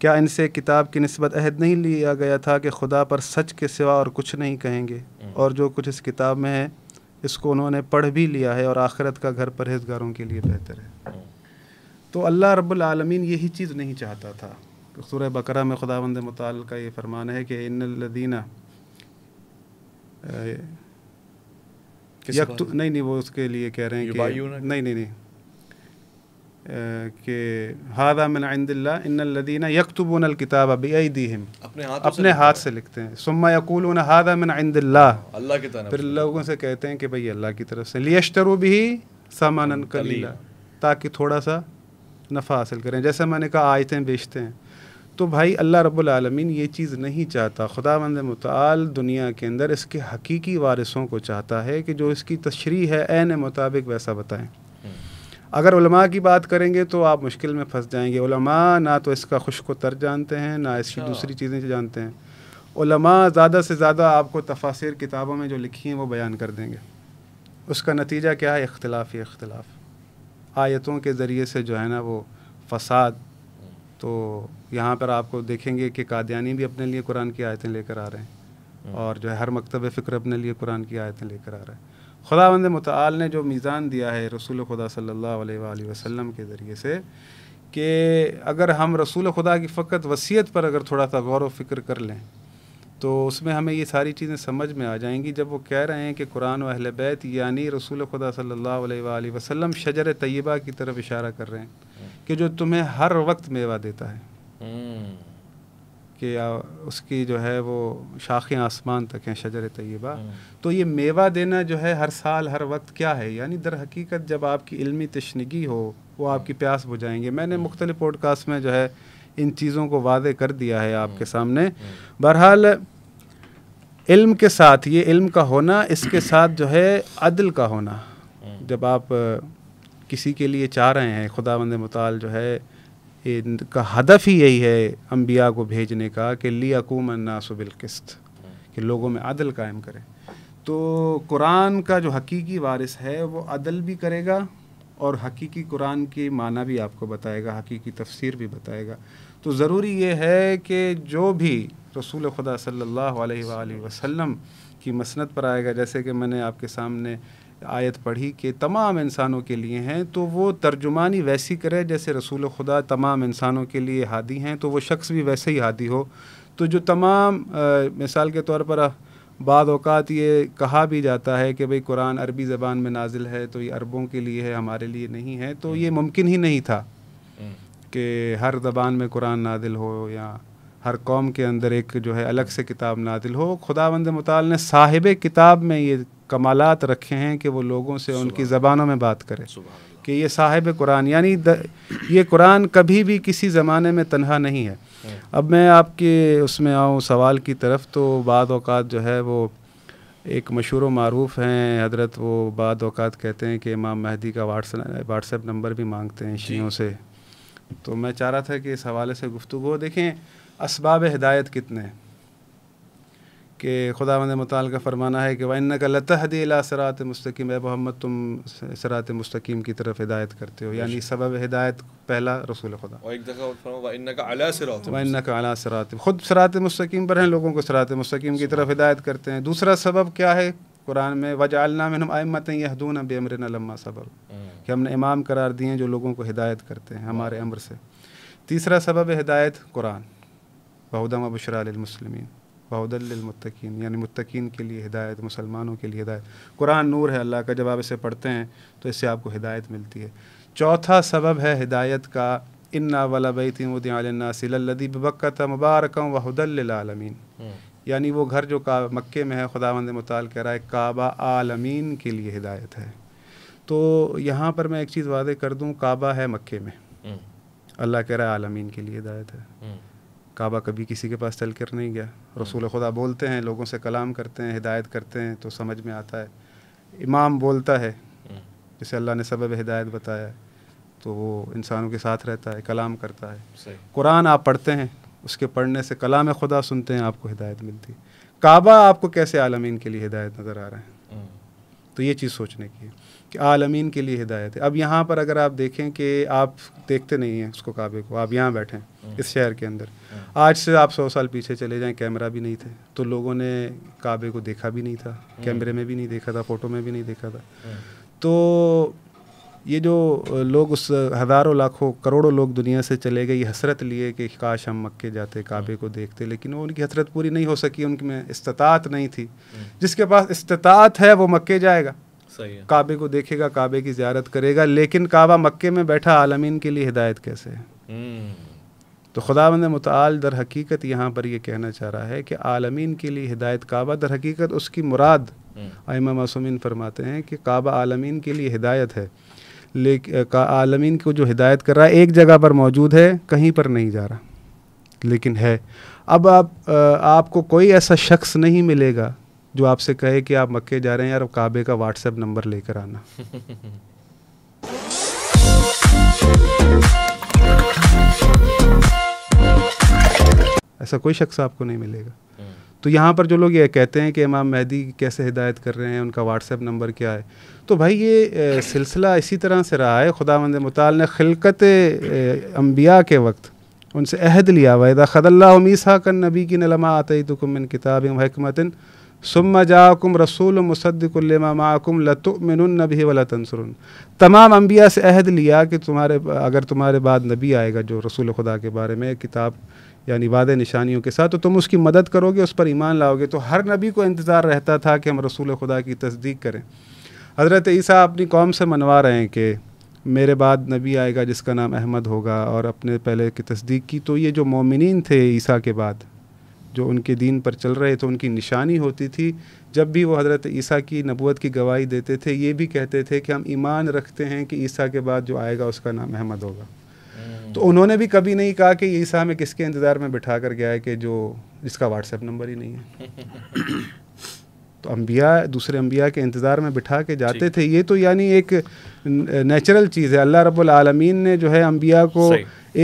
क्या इनसे किताब की नस्बत अहद नहीं लिया गया था कि खुदा पर सच के सिवा और कुछ नहीं कहेंगे और जो कुछ इस किताब में है इसको उन्होंने पढ़ भी लिया है और आखिरत का घर परहेजगारों के लिए बेहतर है तो अल्लाह रब्लम यही चीज़ नहीं चाहता था तो सूरह बकरा में खुदावंद मताल का ये फरमान है कि इन लदीना यक नहीं नहीं वो उसके लिए कह रहे हैं कि नहीं नहीं नहीं कि हादा मिन आइंदिल्ला इन लदीना अल किताब अभी हम अपने हाथ अपने हाथ से लिखते हैं सुम्मा यकूल हादा मिन आइंदिल्ला अल्लाह की तरफ फिर लोगों से कहते हैं कि भाई अल्लाह की तरफ से लियशतरू भी सामान कलीला ताकि थोड़ा सा नफ़ा हासिल करें जैसे मैंने कहा आयतें बेचते हैं तो भाई अल्लाह रब्बुल रबालमीन ये चीज़ नहीं चाहता खुदा मंद मताल दुनिया के अंदर इसके हकीकी वारिसों को चाहता है कि जो इसकी तशरी है एन मुताबिक वैसा बताएं हम्म। अगर उलमा की बात करेंगे तो आप मुश्किल में फंस जाएंगे उलमा ना तो इसका को तर जानते हैं ना इसकी अच्छा। दूसरी चीज़ें जानते हैं उलमा ज़्यादा से ज़्यादा आपको तफासिर किताबों में जो लिखी हैं वो बयान कर देंगे उसका नतीजा क्या है इख्तलाफ ही इख्तलाफ आयतों के ज़रिए से जो है ना वो फसाद तो यहाँ पर आपको देखेंगे कि कादयानी भी अपने लिए कुरान की आयतें लेकर आ रहे हैं हम्म। और जो है हर मकतब फ़िक्र अपने लिए कुरान की आयतें लेकर आ रहे हैं खुदा बंद मताल ने जो मीज़ान दिया है रसूल खुदा सल्ला वसम के ज़रिए से कि अगर हम रसूल खुदा की फ़कत वसीयत पर अगर थोड़ा सा गौर व फिक्र कर लें तो उसमें हमें ये सारी चीज़ें समझ में आ जाएंगी जब वो कह रहे हैं कि कुरान अहल बैत यानी रसूल खुदा सल्ला वसम शजर तय्यबा की तरफ इशारा कर रहे हैं हम्म। कि जो तुम्हें हर वक्त मेवा देता है हम्म। कि उसकी जो है वो शाखें आसमान तक हैं शजर तयबा हम्म। तो ये मेवा देना जो है हर साल हर वक्त क्या है यानी दर हकीकत जब आपकी इलमी तशनगी हो वो आपकी हम्म। प्यास बुझाएंगे मैंने मुख्तलिफ़ पॉडकास्ट में जो है इन चीज़ों को वादे कर दिया है आपके सामने बहरहाल इल्म के साथ ये इल्म का होना इसके साथ जो है अदल का होना जब आप किसी के लिए चाह रहे हैं खुदा बंद मताल जो है इनका हदफ ही यही है अम्बिया को भेजने का कि लियाकूम किस्त कि लोगों में अदल कायम करें तो कुरान का जो हकीकी वारिस है वो अदल भी करेगा और हकीकी कुरान के माना भी आपको बताएगा हकीकी तफसीर भी बताएगा तो ज़रूरी ये है कि जो भी रसूल खुदा सल्लल्लाहु अलैहि वसल्लम की मसनत पर आएगा जैसे कि मैंने आपके सामने आयत पढ़ी कि तमाम इंसानों के लिए हैं तो वो तर्जुमानी वैसी करे जैसे रसूल खुदा तमाम इंसानों के लिए हादी हैं तो वो शख्स भी वैसे ही हादी हो तो जो तमाम आ, मिसाल के तौर पर बाद अवत ये कहा भी जाता है कि भाई कुरान अरबी ज़बान में नाजिल है तो ये अरबों के लिए है हमारे लिए नहीं है तो ये हम्म। मुमकिन ही नहीं था हम्म। कि हर ज़बान में कुरान नादिल हो या हर कौम के अंदर एक जो है अलग से किताब नादिल हो खुदा बंद मताल ने साहिब किताब में ये कमालात रखे हैं कि वो लोगों से उनकी ज़बानों में बात करें कि ये साहिब कुरान यानी द, ये कुरान कभी भी किसी ज़माने में तनहा नहीं है हाँ। अब मैं आपके उसमें आऊँ सवाल की तरफ तो बाद अवत जो है वो एक मशहूर मरूफ़ हैं हजरत वो बाद अवत कहते हैं कि इमाम महदी का व्हाट्सएप व्हाट्सएप नंबर भी मांगते हैं शीयों से तो मैं चाह रहा था कि इस हवाले से गुफ्तु देखें इसबाब हिदायत कितने हैं कि खुदा मताल का फरमाना है कि वन का लतहदी अला सरात मस्तकीम ए मोहम्मद तुम सरात मस्तकीम की तरफ हिदायत करते हो यानी अच्छा। सबब हिदायत पहला रसूल खुदा वन का अला सरात खुद सरात मस्तकीम पर हैं लोगों को सरात मस्तकीम की तरफ हिदायत करते हैं दूसरा सबब क्या है कुरान में वजालना में हम आमत यहदून बेमरन लम्मा सबर हम्म। कि हमने इमाम करार दिए हैं जो लोगों को हिदायत करते हैं हमारे अमर से तीसरा सबब हिदायत कुरान बहुदम बशरा मुसलमिन फ़ाउदलमतिन यानी मुतकीन के लिए हिदायत मुसलमानों के लिए हिदायत कुरान नूर है अल्लाह का जब आप इसे पढ़ते हैं तो इससे आपको हिदायत मिलती है चौथा सबब है हिदायत का इन्ना वाला बैतनासिल्लदी बबक्कत मुबारक वहदलमीन हम्म। यानी वो घर जो का मक् में है खुदा वंद मताल कह रहा है काबा आलमीन के लिए हिदायत है तो यहाँ पर मैं एक चीज़ वादे कर दूँ काबा है मक्के में हम्म। अल्लाह कह रहा है आलमीन के लिए हिदायत है हम्म। काबा कभी किसी के पास चल कर नहीं गया रसूल खुदा बोलते हैं लोगों से कलाम करते हैं हिदायत करते हैं तो समझ में आता है इमाम बोलता है जिसे अल्लाह ने सबब हिदायत बताया है तो वो इंसानों के साथ रहता है कलाम करता है कुरान आप पढ़ते हैं उसके पढ़ने से कलाम खुदा सुनते हैं आपको हिदायत मिलती है काबा आपको कैसे आलमीन के लिए हिदायत नज़र आ रहा है हम्म। तो ये चीज़ सोचने की है आलमीन के लिए हिदायत है अब यहाँ पर अगर आप देखें कि आप देखते नहीं हैं उसको काबे को आप यहाँ बैठे हैं हम्म। इस शहर के अंदर हम्म। आज से आप सौ साल पीछे चले जाएं कैमरा भी नहीं थे तो लोगों ने काबे को देखा भी नहीं था हम्म। कैमरे में भी नहीं देखा था फ़ोटो में भी नहीं देखा था तो ये जो लोग उस हज़ारों लाखों करोड़ों लोग दुनिया से चले गए ये हसरत लिए कि काश हम मक्के जाते काबे को देखते लेकिन वो उनकी हसरत पूरी नहीं हो सकी उनकी में इस्तात नहीं थी जिसके पास इस्तात है वो मक्के जाएगा काबे को देखेगा काबे की ज्यारत करेगा लेकिन काबा मक्के में बैठा आलमीन के लिए हिदायत कैसे है हम्म। तो खुदा बंद मताल दर हकीकत यहाँ पर यह कहना चाह रहा है कि आलमीन के लिए हिदायत काबा दर हकीकत उसकी मुराद हम्म। आयमा मासूमिन फरमाते हैं कि काबा आलमीन के लिए हिदायत है लेकिन का आलमीन को जो हिदायत कर रहा है एक जगह पर मौजूद है कहीं पर नहीं जा रहा लेकिन है अब आप आ, आपको कोई ऐसा शख्स नहीं मिलेगा जो आपसे कहे कि आप मक्के जा रहे हैं यार काबे का व्हाट्सएप नंबर लेकर आना ऐसा कोई शख्स आपको नहीं मिलेगा हम्म। तो यहाँ पर जो लोग ये कहते हैं कि इमाम मेहदी कैसे हिदायत कर रहे हैं उनका व्हाट्सएप नंबर क्या है तो भाई ये सिलसिला इसी तरह से रहा है खुदा मंद मताल ने खिलकत अम्बिया के वक्त उनसे अहद लिया वैदा खदल्ला उमीसा कन नबी की नलमा आतई तो कुमन किताब सुम जाकुम रसूल मुसद्दिकमाकुम लतुमिन नबी वला तंसर तमाम अम्बिया से अहद लिया कि तुम्हारे अगर तुम्हारे बाद नबी आएगा जो रसूल खुदा के बारे में किताब यानी वादे निशानियों के साथ तो तुम उसकी मदद करोगे उस पर ईमान लाओगे तो हर नबी को इंतज़ार रहता था कि हम रसूल खुदा की तस्दीक करें हज़रत ईसा अपनी कौम से मनवा रहे हैं कि मेरे बाद नबी आएगा जिसका नाम अहमद होगा और अपने पहले की तस्दीक की तो ये जो मोमिन थे ईसा के बाद जो उनके दीन पर चल रहे थे उनकी निशानी होती थी जब भी वो हज़रत ईसा की नबूत की गवाही देते थे ये भी कहते थे कि हम ईमान रखते हैं कि ईसा के बाद जो आएगा उसका नाम अहमद होगा हम्म। तो उन्होंने भी कभी नहीं कहा कि ईसा में किसके इंतज़ार में बिठा कर गया है कि जो इसका व्हाट्सएप नंबर ही नहीं है तो अम्बिया दूसरे अम्बिया के इंतज़ार में बिठा के जाते थे ये तो यानी एक नेचुरल चीज़ है अल्लाह रब्बुल ने जो है अम्बिया को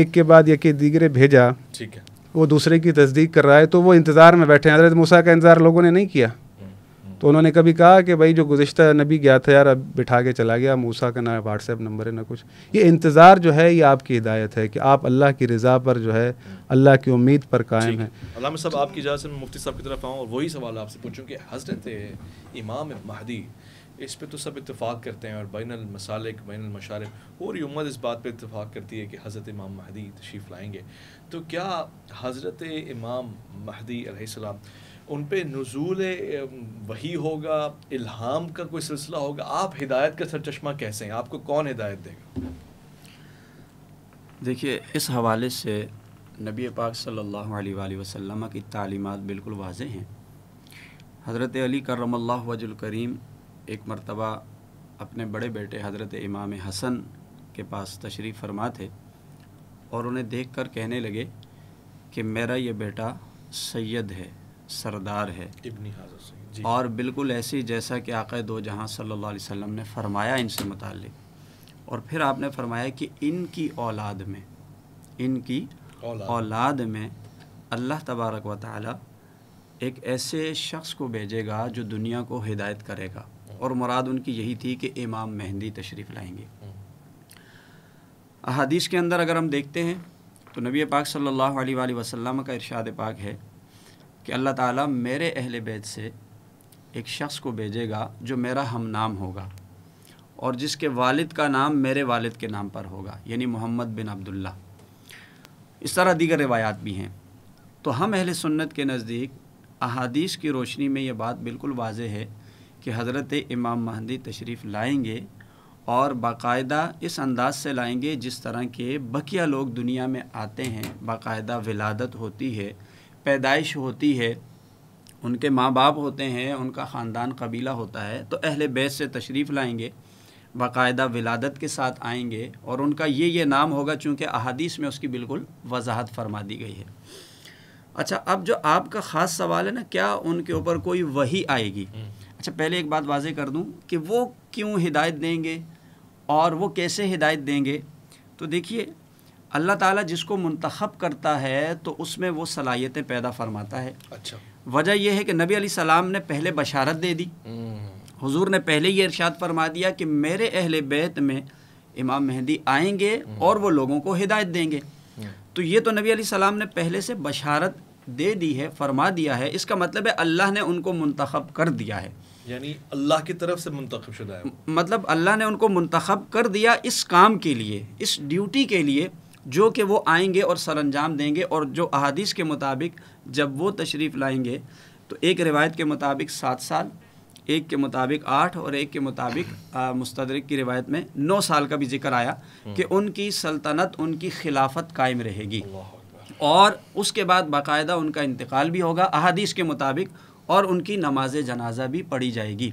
एक के बाद एक दीगरे भेजा ठीक है वो दूसरे की तस्दीक कर रहा है तो वो इंतज़ार में बैठे हैं हजरत मूसा का इंतज़ार लोगों ने नहीं किया तो उन्होंने कभी कहा कि भाई जो गुज्त नबी गया था यार अब बिठा के चला गया मूसा का ना व्हाट्सएप नंबर है ना कुछ ये इंतज़ार जो है ये आपकी हिदायत है कि आप अल्लाह की रज़ा पर जो है अल्लाह की उम्मीद पर कायम है अल्लाह साहब आपकी इजाज़त में मुफ्ती साहब की तरफ आऊँ और वही सवाल आपसे पूछूँ कि हज़रत इमाम महदी इस पर तो सब इतफ़ाक़ करते हैं और बैन अलमसालिक बैन अलमशारिक पूरी उम्मत इस बात पर इतफ़ाक़ करती है कि हज़रत इमाम महदी तशीफ़ लाएँगे तो क्या हज़रत इमाम महदी अलैहिस्सलाम उन पर नज़ूल वही होगा इल्हाम का कोई सिलसिला होगा आप हिदायत का सरचश्मा कैसे हैं आपको कौन हिदायत देगा देखिए इस हवाले से नबी पाक सल्लल्लाहु अलैहि वसल्लम की तालीमात बिल्कुल वाज हैं हज़रत अली करम वजुल करीम एक मरतबा अपने बड़े बेटे हज़रत इमाम हसन के पास तशरीफ़ फरमा थे और उन्हें देखकर कहने लगे कि मेरा ये बेटा सैयद है सरदार है जी। और बिल्कुल ही जैसा कि आक़ दो जहाँ सल्ला वसम ने फ़रमाया इनसे मुतल और फिर आपने फरमाया कि इनकी औलाद में इनकी औलाद, औलाद में अल्लाह तबारक व ताली एक ऐसे शख्स को भेजेगा जो दुनिया को हिदायत करेगा हाँ। और मुराद उनकी यही थी कि इमाम मेहंदी तशरीफ़ लाएंगे अहादीस के अंदर अगर हम देखते हैं तो नबी पाक सल्लल्लाहु अलैहि वसल्लम का इरशाद पाक है कि अल्लाह ताला मेरे अहल बैत से एक शख्स को भेजेगा जो मेरा हम नाम होगा और जिसके वालिद का नाम मेरे वालिद के नाम पर होगा यानी मोहम्मद बिन अब्दुल्ला इस तरह दीगर रिवायात भी हैं तो हम अहल सुन्नत के नज़दीक अहादीस की रोशनी में ये बात बिल्कुल वाज है कि हज़रत इमाम महदी तशरीफ़ लाएँगे और बाकायदा इस अंदाज से लाएंगे जिस तरह के बकिया लोग दुनिया में आते हैं बाकायदा विलादत होती है पैदाइश होती है उनके माँ बाप होते हैं उनका ख़ानदान कबीला होता है तो अहल बैस से तशरीफ़ लाएंगे बाकायदा विलादत के साथ आएंगे और उनका ये ये नाम होगा चूँकि अहादीस में उसकी बिल्कुल वजाहत फरमा दी गई है अच्छा अब जो आपका ख़ास सवाल है ना क्या उनके ऊपर कोई वही आएगी हम्म। अच्छा पहले एक बात वाजे कर दूं कि वो क्यों हिदायत देंगे और वो कैसे हिदायत देंगे तो देखिए अल्लाह ताला जिसको मंतखब करता है तो उसमें वो सलाहियतें पैदा फरमाता है अच्छा वजह यह है कि नबी अली सलाम ने पहले बशारत दे दी हम्म। हुजूर ने पहले ये इरशाद फरमा दिया कि मेरे अहल बैत में इमाम मेहंदी आएंगे हम्म। और वो लोगों को हिदायत देंगे हम्म। तो ये तो नबी सलाम ने पहले से बशारत दे दी है फरमा दिया है इसका मतलब है अल्लाह ने उनको मंतखब कर दिया है यानी अल्लाह की तरफ से मुंतखब शुदा है मतलब अल्लाह ने उनको मुंतखब कर दिया इस काम के लिए इस ड्यूटी के लिए जो कि वो आएंगे और सर अंजाम देंगे और जो अहादीस के मुताबिक जब वो तशरीफ़ लाएंगे तो एक रिवायत के मुताबिक सात साल एक के मुताबिक आठ और एक के मुताबिक मुस्तरक की रिवायत में नौ साल का भी जिक्र आया हम्म। कि उनकी सल्तनत उनकी खिलाफत कायम रहेगी और उसके बाद बाकायदा उनका इंतकाल भी होगा अहादीस के मुताबिक और उनकी नमाज जनाजा भी पढ़ी जाएगी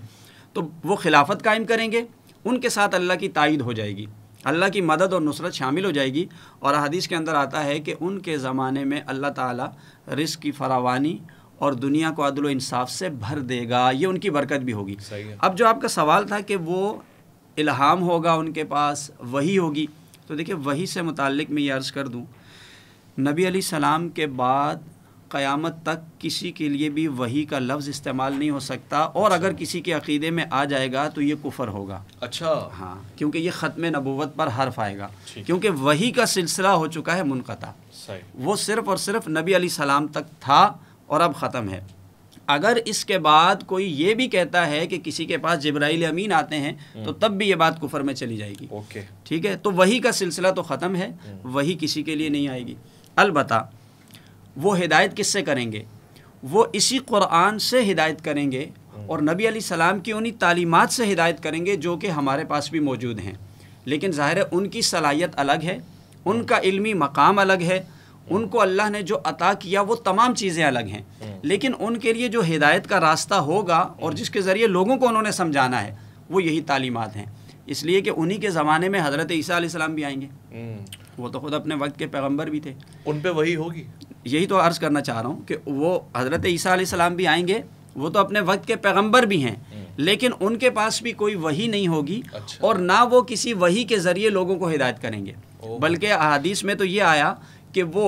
तो वो खिलाफत कायम करेंगे उनके साथ अल्लाह की तायद हो जाएगी अल्लाह की मदद और नुसरत शामिल हो जाएगी और अदीस के अंदर आता है कि उनके ज़माने में अल्लाह ताला रिस्क की फरावानी और दुनिया को अदल इंसाफ से भर देगा ये उनकी बरकत भी होगी अब जो आपका सवाल था कि वो इल्हाम होगा उनके पास वही होगी तो देखिए वही से मुतक मैं ये अर्ज़ कर दूँ नबी सलाम के बाद क़यामत तक किसी के लिए भी वही का लफ्ज़ इस्तेमाल नहीं हो सकता और अगर अच्छा। किसी के अकीदे में आ जाएगा तो ये कुफर होगा अच्छा हाँ क्योंकि ये ख़त्म नबूवत पर हर्फ आएगा क्योंकि वही का सिलसिला हो चुका है मुनक़ता वो सिर्फ़ और सिर्फ नबी अली सलाम तक था और अब ख़त्म है अगर इसके बाद कोई ये भी कहता है कि किसी के पास जब्राइल अमीन आते हैं हम्म। तो तब भी ये बात कुफर में चली जाएगी ओके ठीक है तो वही का सिलसिला तो ख़त्म है हम्म। वही किसी के लिए नहीं आएगी अलबत्ता वो हिदायत किससे करेंगे वो इसी कुरान से हिदायत करेंगे और नबी सलाम की उन्हीं तालीमत से हिदायत करेंगे जो कि हमारे पास भी मौजूद हैं लेकिन ज़ाहिर है उनकी सलाहियत अलग है उनका इल्मी मकाम अलग है उनको अल्लाह ने जो अता किया वो तमाम चीज़ें अलग हैं लेकिन उनके लिए जो हिदायत का रास्ता होगा और जिसके ज़रिए लोगों को उन्होंने समझाना है वो यही तालीमत हैं इसलिए कि उन्हीं के ज़माने में हज़रत ईसा भी आएंगे हम्म। वो तो खुद अपने वक्त के पैगम्बर भी थे उन पर वही होगी यही तो अर्ज़ करना चाह रहा हूँ कि वो हज़रत ईसा सलाम भी आएंगे वो तो अपने वक्त के पैगंबर भी हैं हम्म। लेकिन उनके पास भी कोई वही नहीं होगी अच्छा। और ना वो किसी वही के ज़रिए लोगों को हिदायत करेंगे बल्कि अदीस में तो ये आया कि वो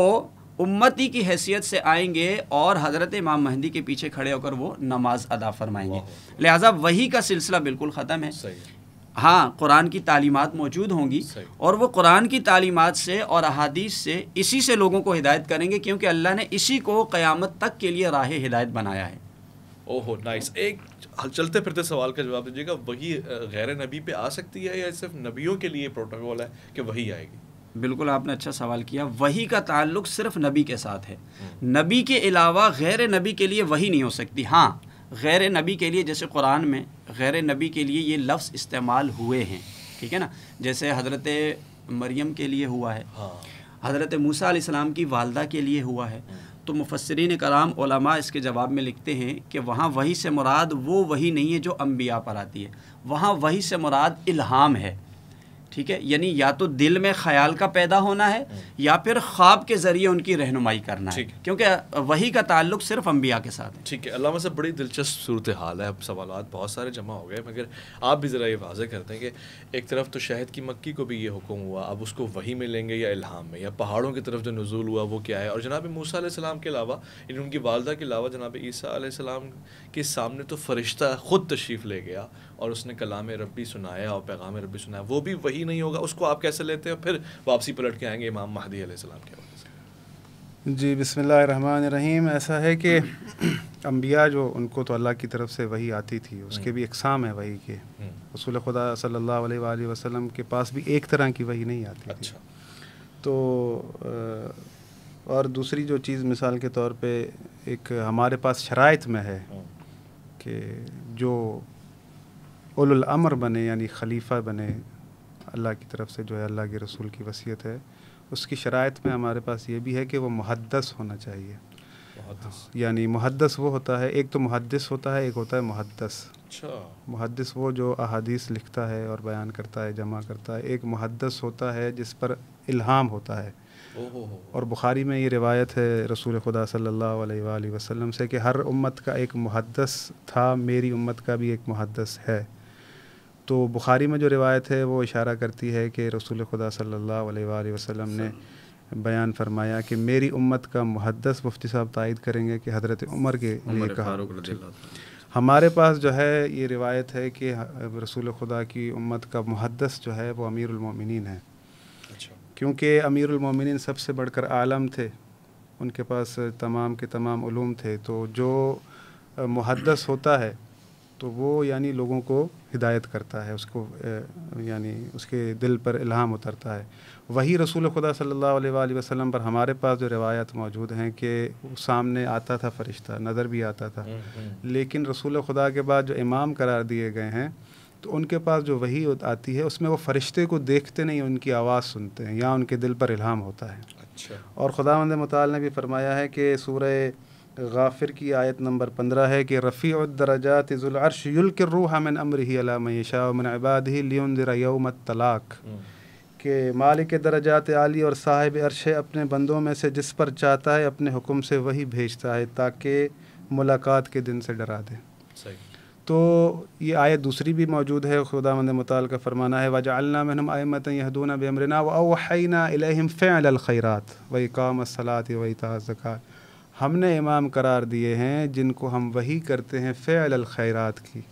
उम्मती की हैसियत से आएंगे और हज़रत इमाम महदी के पीछे खड़े होकर वो नमाज अदा फरमाएंगे लिहाजा वही का सिलसिला बिल्कुल ख़त्म है हाँ कुरान की तालीमत मौजूद होंगी और वो कुरान की तालीमत से और अहादीस से इसी से लोगों को हिदायत करेंगे क्योंकि अल्लाह ने इसी को क़यामत तक के लिए राह हिदायत बनाया है ओहो नाइस एक चलते फिरते सवाल का जवाब दीजिएगा वही गैर नबी पे आ सकती है या सिर्फ नबियों के लिए प्रोटोकॉल है कि वही आएगी बिल्कुल आपने अच्छा सवाल किया वही का ताल्लुक सिर्फ नबी के साथ है हम्म। नबी के अलावा गैर नबी के लिए वही नहीं हो सकती हाँ गैर नबी के लिए जैसे कुरान में गैर नबी के लिए ये लफ्ज़ इस्तेमाल हुए हैं ठीक है ना जैसे हज़रत मरियम के लिए हुआ है हाँ। हज़रत मूसा इस्लाम की वालदा के लिए हुआ है हम्म। तो मुफसरीन कराम ओलमा इसके जवाब में लिखते हैं कि वहाँ वही से मुराद वो वही नहीं है जो अम्बिया पर आती है वहाँ वही से मुराद इल्हाम है ठीक है यानी या तो दिल में ख्याल का पैदा होना है हम्म। या फिर ख्वाब के ज़रिए उनकी रहनुमाई करना है क्योंकि वही का ताल्लुक सिर्फ अम्बिया के साथ है ठीक है अल्लाह से बड़ी दिलचस्प सूरत हाल है अब सवाल बहुत सारे जमा हो गए मगर आप भी ज़रा ये वाजह करते हैं कि एक तरफ तो शहद की मक्की को भी ये हुक्म हुआ अब उसको वही मिलेंगे या इल्हाम में या पहाड़ों की तरफ जो नजूल हुआ वो क्या है और जनाब मूसा के अलावा यानी उनकी वालदा के अलावा जनाब ईसा के सामने तो फरिश्ता ख़ुद तशरीफ़ ले गया और उसने कलाम रबी सुनाया और पैगाम रबी सुनाया वो भी वही नहीं होगा उसको आप कैसे लेते हैं फिर वापसी पलट के आएंगे इमाम महदी आसमाम के हवाले से जी बसमिल्ल रहीम ऐसा है कि अम्बिया जो उनको तो अल्लाह की तरफ से वही आती थी उसके हम्म। भी अकसाम है वही के हम्म। रसूल खुदा सल्ला वसलम के पास भी एक तरह की वही नहीं आती अच्छा। तो और दूसरी जो चीज़ मिसाल के तौर पे एक हमारे पास शराइत में है हम्म। कि जो अमर बने यानी खलीफा बने अल्लाह की तरफ से जो है अल्लाह के रसूल की वसीयत है उसकी शराइत में हमारे पास ये भी है कि वह मुहदस होना चाहिए यानी मुहदस वो होता है एक तो मुहदस होता है एक होता है मुहदस अच्छा। मुहदस वो जो अहादीस लिखता है और बयान करता है जमा करता है एक मुहदस होता है जिस पर इल्हाम होता है और बुखारी में ये रिवायत है रसूल खुदा सल्लल्लाहु अलैहि वसल्लम से कि हर उम्मत का एक मुहदस था मेरी उम्मत का भी एक मुहदस है तो बुखारी में जो रिवायत है वो इशारा करती है कि रसूल खुदा सल्ला वसम ने बयान फरमाया कि मेरी उम्मत का मुहदस मुफ्ती साहब तायद करेंगे कि हज़रत उमर के लिए कहा हमारे पास जो है ये रिवायत है कि रसूल खुदा की उम्मत का मुहदस जो है वो अमीरमिन है अच्छा। क्योंकि अमीरमिन सबसे बढ़कर आलम थे उनके पास तमाम के तमाम उलूम थे तो जो मुहदस होता है तो वो यानी लोगों को हिदायत करता है उसको यानी उसके दिल पर इल्हाम उतरता है वही रसूल खुदा सल्लल्लाहु अलैहि वसल्लम पर हमारे पास जो रिवायत मौजूद हैं कि सामने आता था फरिश्ता नज़र भी आता था हम्म, हम्म। लेकिन रसूल खुदा के बाद जो इमाम करार दिए गए हैं तो उनके पास जो वही आती है उसमें वो फरिश्ते को देखते नहीं उनकी आवाज़ सुनते हैं या उनके दिल पर इल्हाम होता है अच्छा और खुदा मंद मताल ने भी फरमाया है कि सूर्य गाफिर की आयत नंबर पंद्रह है कि रफ़ी दरजात ज़ुलरश युल्करूहमन अमर ही अलामशाहमन अबाद ही लियम तलाक़ हम्म। के मालिक दरजात आली और साहिब अरश अपने बंदों में से जिस पर चाहता है अपने हुक्म से वही भेजता है ताकि मुलाकात के दिन से डरा दे तो ये आयत दूसरी भी मौजूद है खुदा मंद मताल का फरमाना है वजालना महनम आमत यहदून बमरना वहीना फ़ैलखैरात वही काम सलात वही ताज़क़ात हमने इमाम करार दिए हैं जिनको हम वही करते हैं फ़ैल खैरात की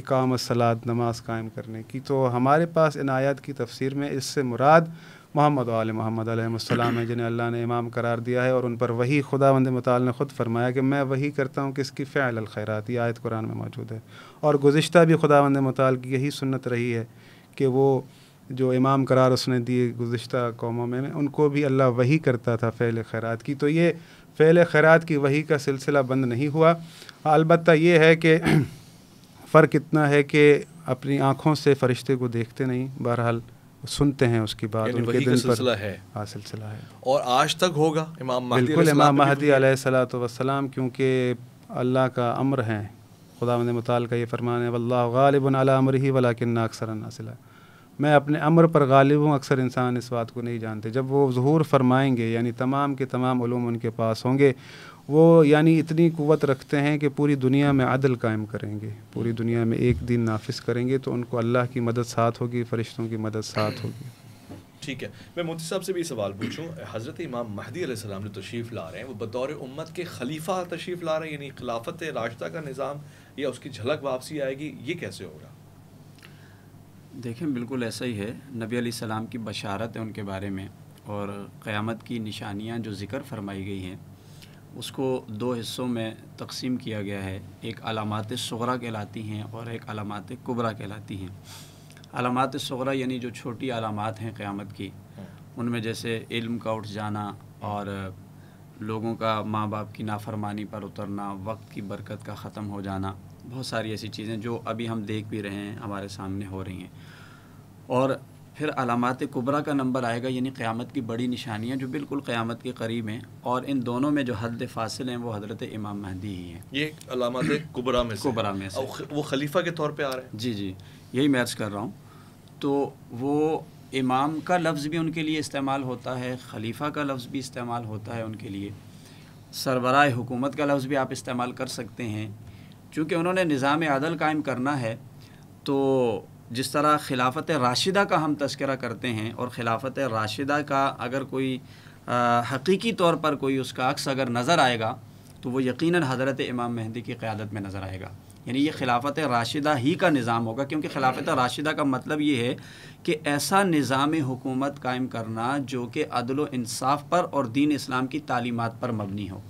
इकाम सलाद नमाज कायम करने की तो हमारे पास इनायत की तफसीर में इससे मुराद मोहम्मद वाल मोहम्मद आलम है जिन्हें अल्लाह ने इमाम करार दिया है और उन पर वही खुदा बंद मताल ने ख़ुद फरमाया कि मैं वही करता हूँ कि इसकी फ़ैल खैरात ये आयत कुरान में मौजूद है और गुज्त भी खुदा बंद मताल की यही सुन्नत रही है कि वो जो इमाम करार उसने दिए गुज्त कौमों में उनको भी अल्लाह वही करता था फ़ैल खैरात की तो ये फ़ैल खैरात की वही का सिलसिला बंद नहीं हुआ अलबत् ये है कि फ़र्क इतना है कि अपनी आँखों से फरिश्ते को देखते नहीं बहरहाल सुनते हैं उसकी बात उनके दिन पर है हाँ सिलसिला है और आज तक होगा इमाम बिल्कुल इमाम महदी सलाम क्योंकि अल्लाह का अम्र है खुदा मताल का ये फरमान है वल्लाबन अमर ही किन्ना अक्सर नासिला मैं अपने अमर पर गालिब हूँ अक्सर इंसान इस बात को नहीं जानते जब वो ज़हूर फरमाएंगे यानी तमाम के तमाम उलूम उनके पास होंगे वो यानी इतनी क़वत रखते हैं कि पूरी दुनिया में अदल कायम करेंगे पूरी दुनिया में एक दिन नाफिस करेंगे तो उनको अल्लाह की मदद साथ होगी फ़रिश्तों की मदद साथ होगी ठीक है मैं मोदी साहब से भी सवाल पूछूँ हज़रत इमाम महदी सलाम जो तशरीफ़ ला रहे हैं वो बतौर उम्मत के खलीफा तशरीफ़ ला रहे हैं यानी खिलाफत रास्ता का निज़ाम या उसकी झलक वापसी आएगी ये कैसे होगा देखें बिल्कुल ऐसा ही है नबी सलाम की बशारत है उनके बारे में और क़यामत की निशानियाँ जो ज़िक्र फरमाई गई हैं उसको दो हिस्सों में तकसीम किया गया है एक अलामत सगरा कहलाती हैं और एक अलामत कुबरा कहलाती हैं अलामत सगरा यानी जो छोटी अलामत हैं क़्यामत की उनमें जैसे इल्म का उठ जाना और लोगों का माँ बाप की नाफरमानी पर उतरना वक्त की बरकत का ख़त्म हो जाना बहुत सारी ऐसी चीज़ें जो अभी हम देख भी रहे हैं हमारे सामने हो रही हैं और फिर अलामत कुबरा का नंबर आएगा यानी क़्यामत की बड़ी निशानियाँ जो बिल्कुल क़्यामत के करीब हैं और इन दोनों में जो हद फासिल हैं वो हज़रत इमाम महदी ही हैं ये अलामत कुबरा में कुबरा में से वो खलीफा के तौर पर आ रहे हैं जी जी यही मैच कर रहा हूँ तो वो इमाम का लफ्ज़ भी उनके लिए इस्तेमाल होता है खलीफा का लफ्ज़ भी इस्तेमाल होता है उनके लिए सरबराह हुकूमत का लफ्ज़ भी आप इस्तेमाल कर सकते हैं चूँकि उन्होंने निज़ाम आदल कायम करना है तो जिस तरह खिलाफत राशिदा का हम तस्करा करते हैं और खिलाफत राशिदा का अगर कोई हकीकी तौर पर कोई उसका अक्स अगर नज़र आएगा तो वो यकीन हज़रत इमाम महदी की क़्यादत में नज़र आएगा यानी ये खिलाफत राशिदा ही का निज़ाम होगा क्योंकि खिलाफत राशिदा का मतलब ये है कि ऐसा निज़ाम हुकूमत कायम करना जो कि अदल पर और दीन इस्लाम की तालीमत पर मबनी हो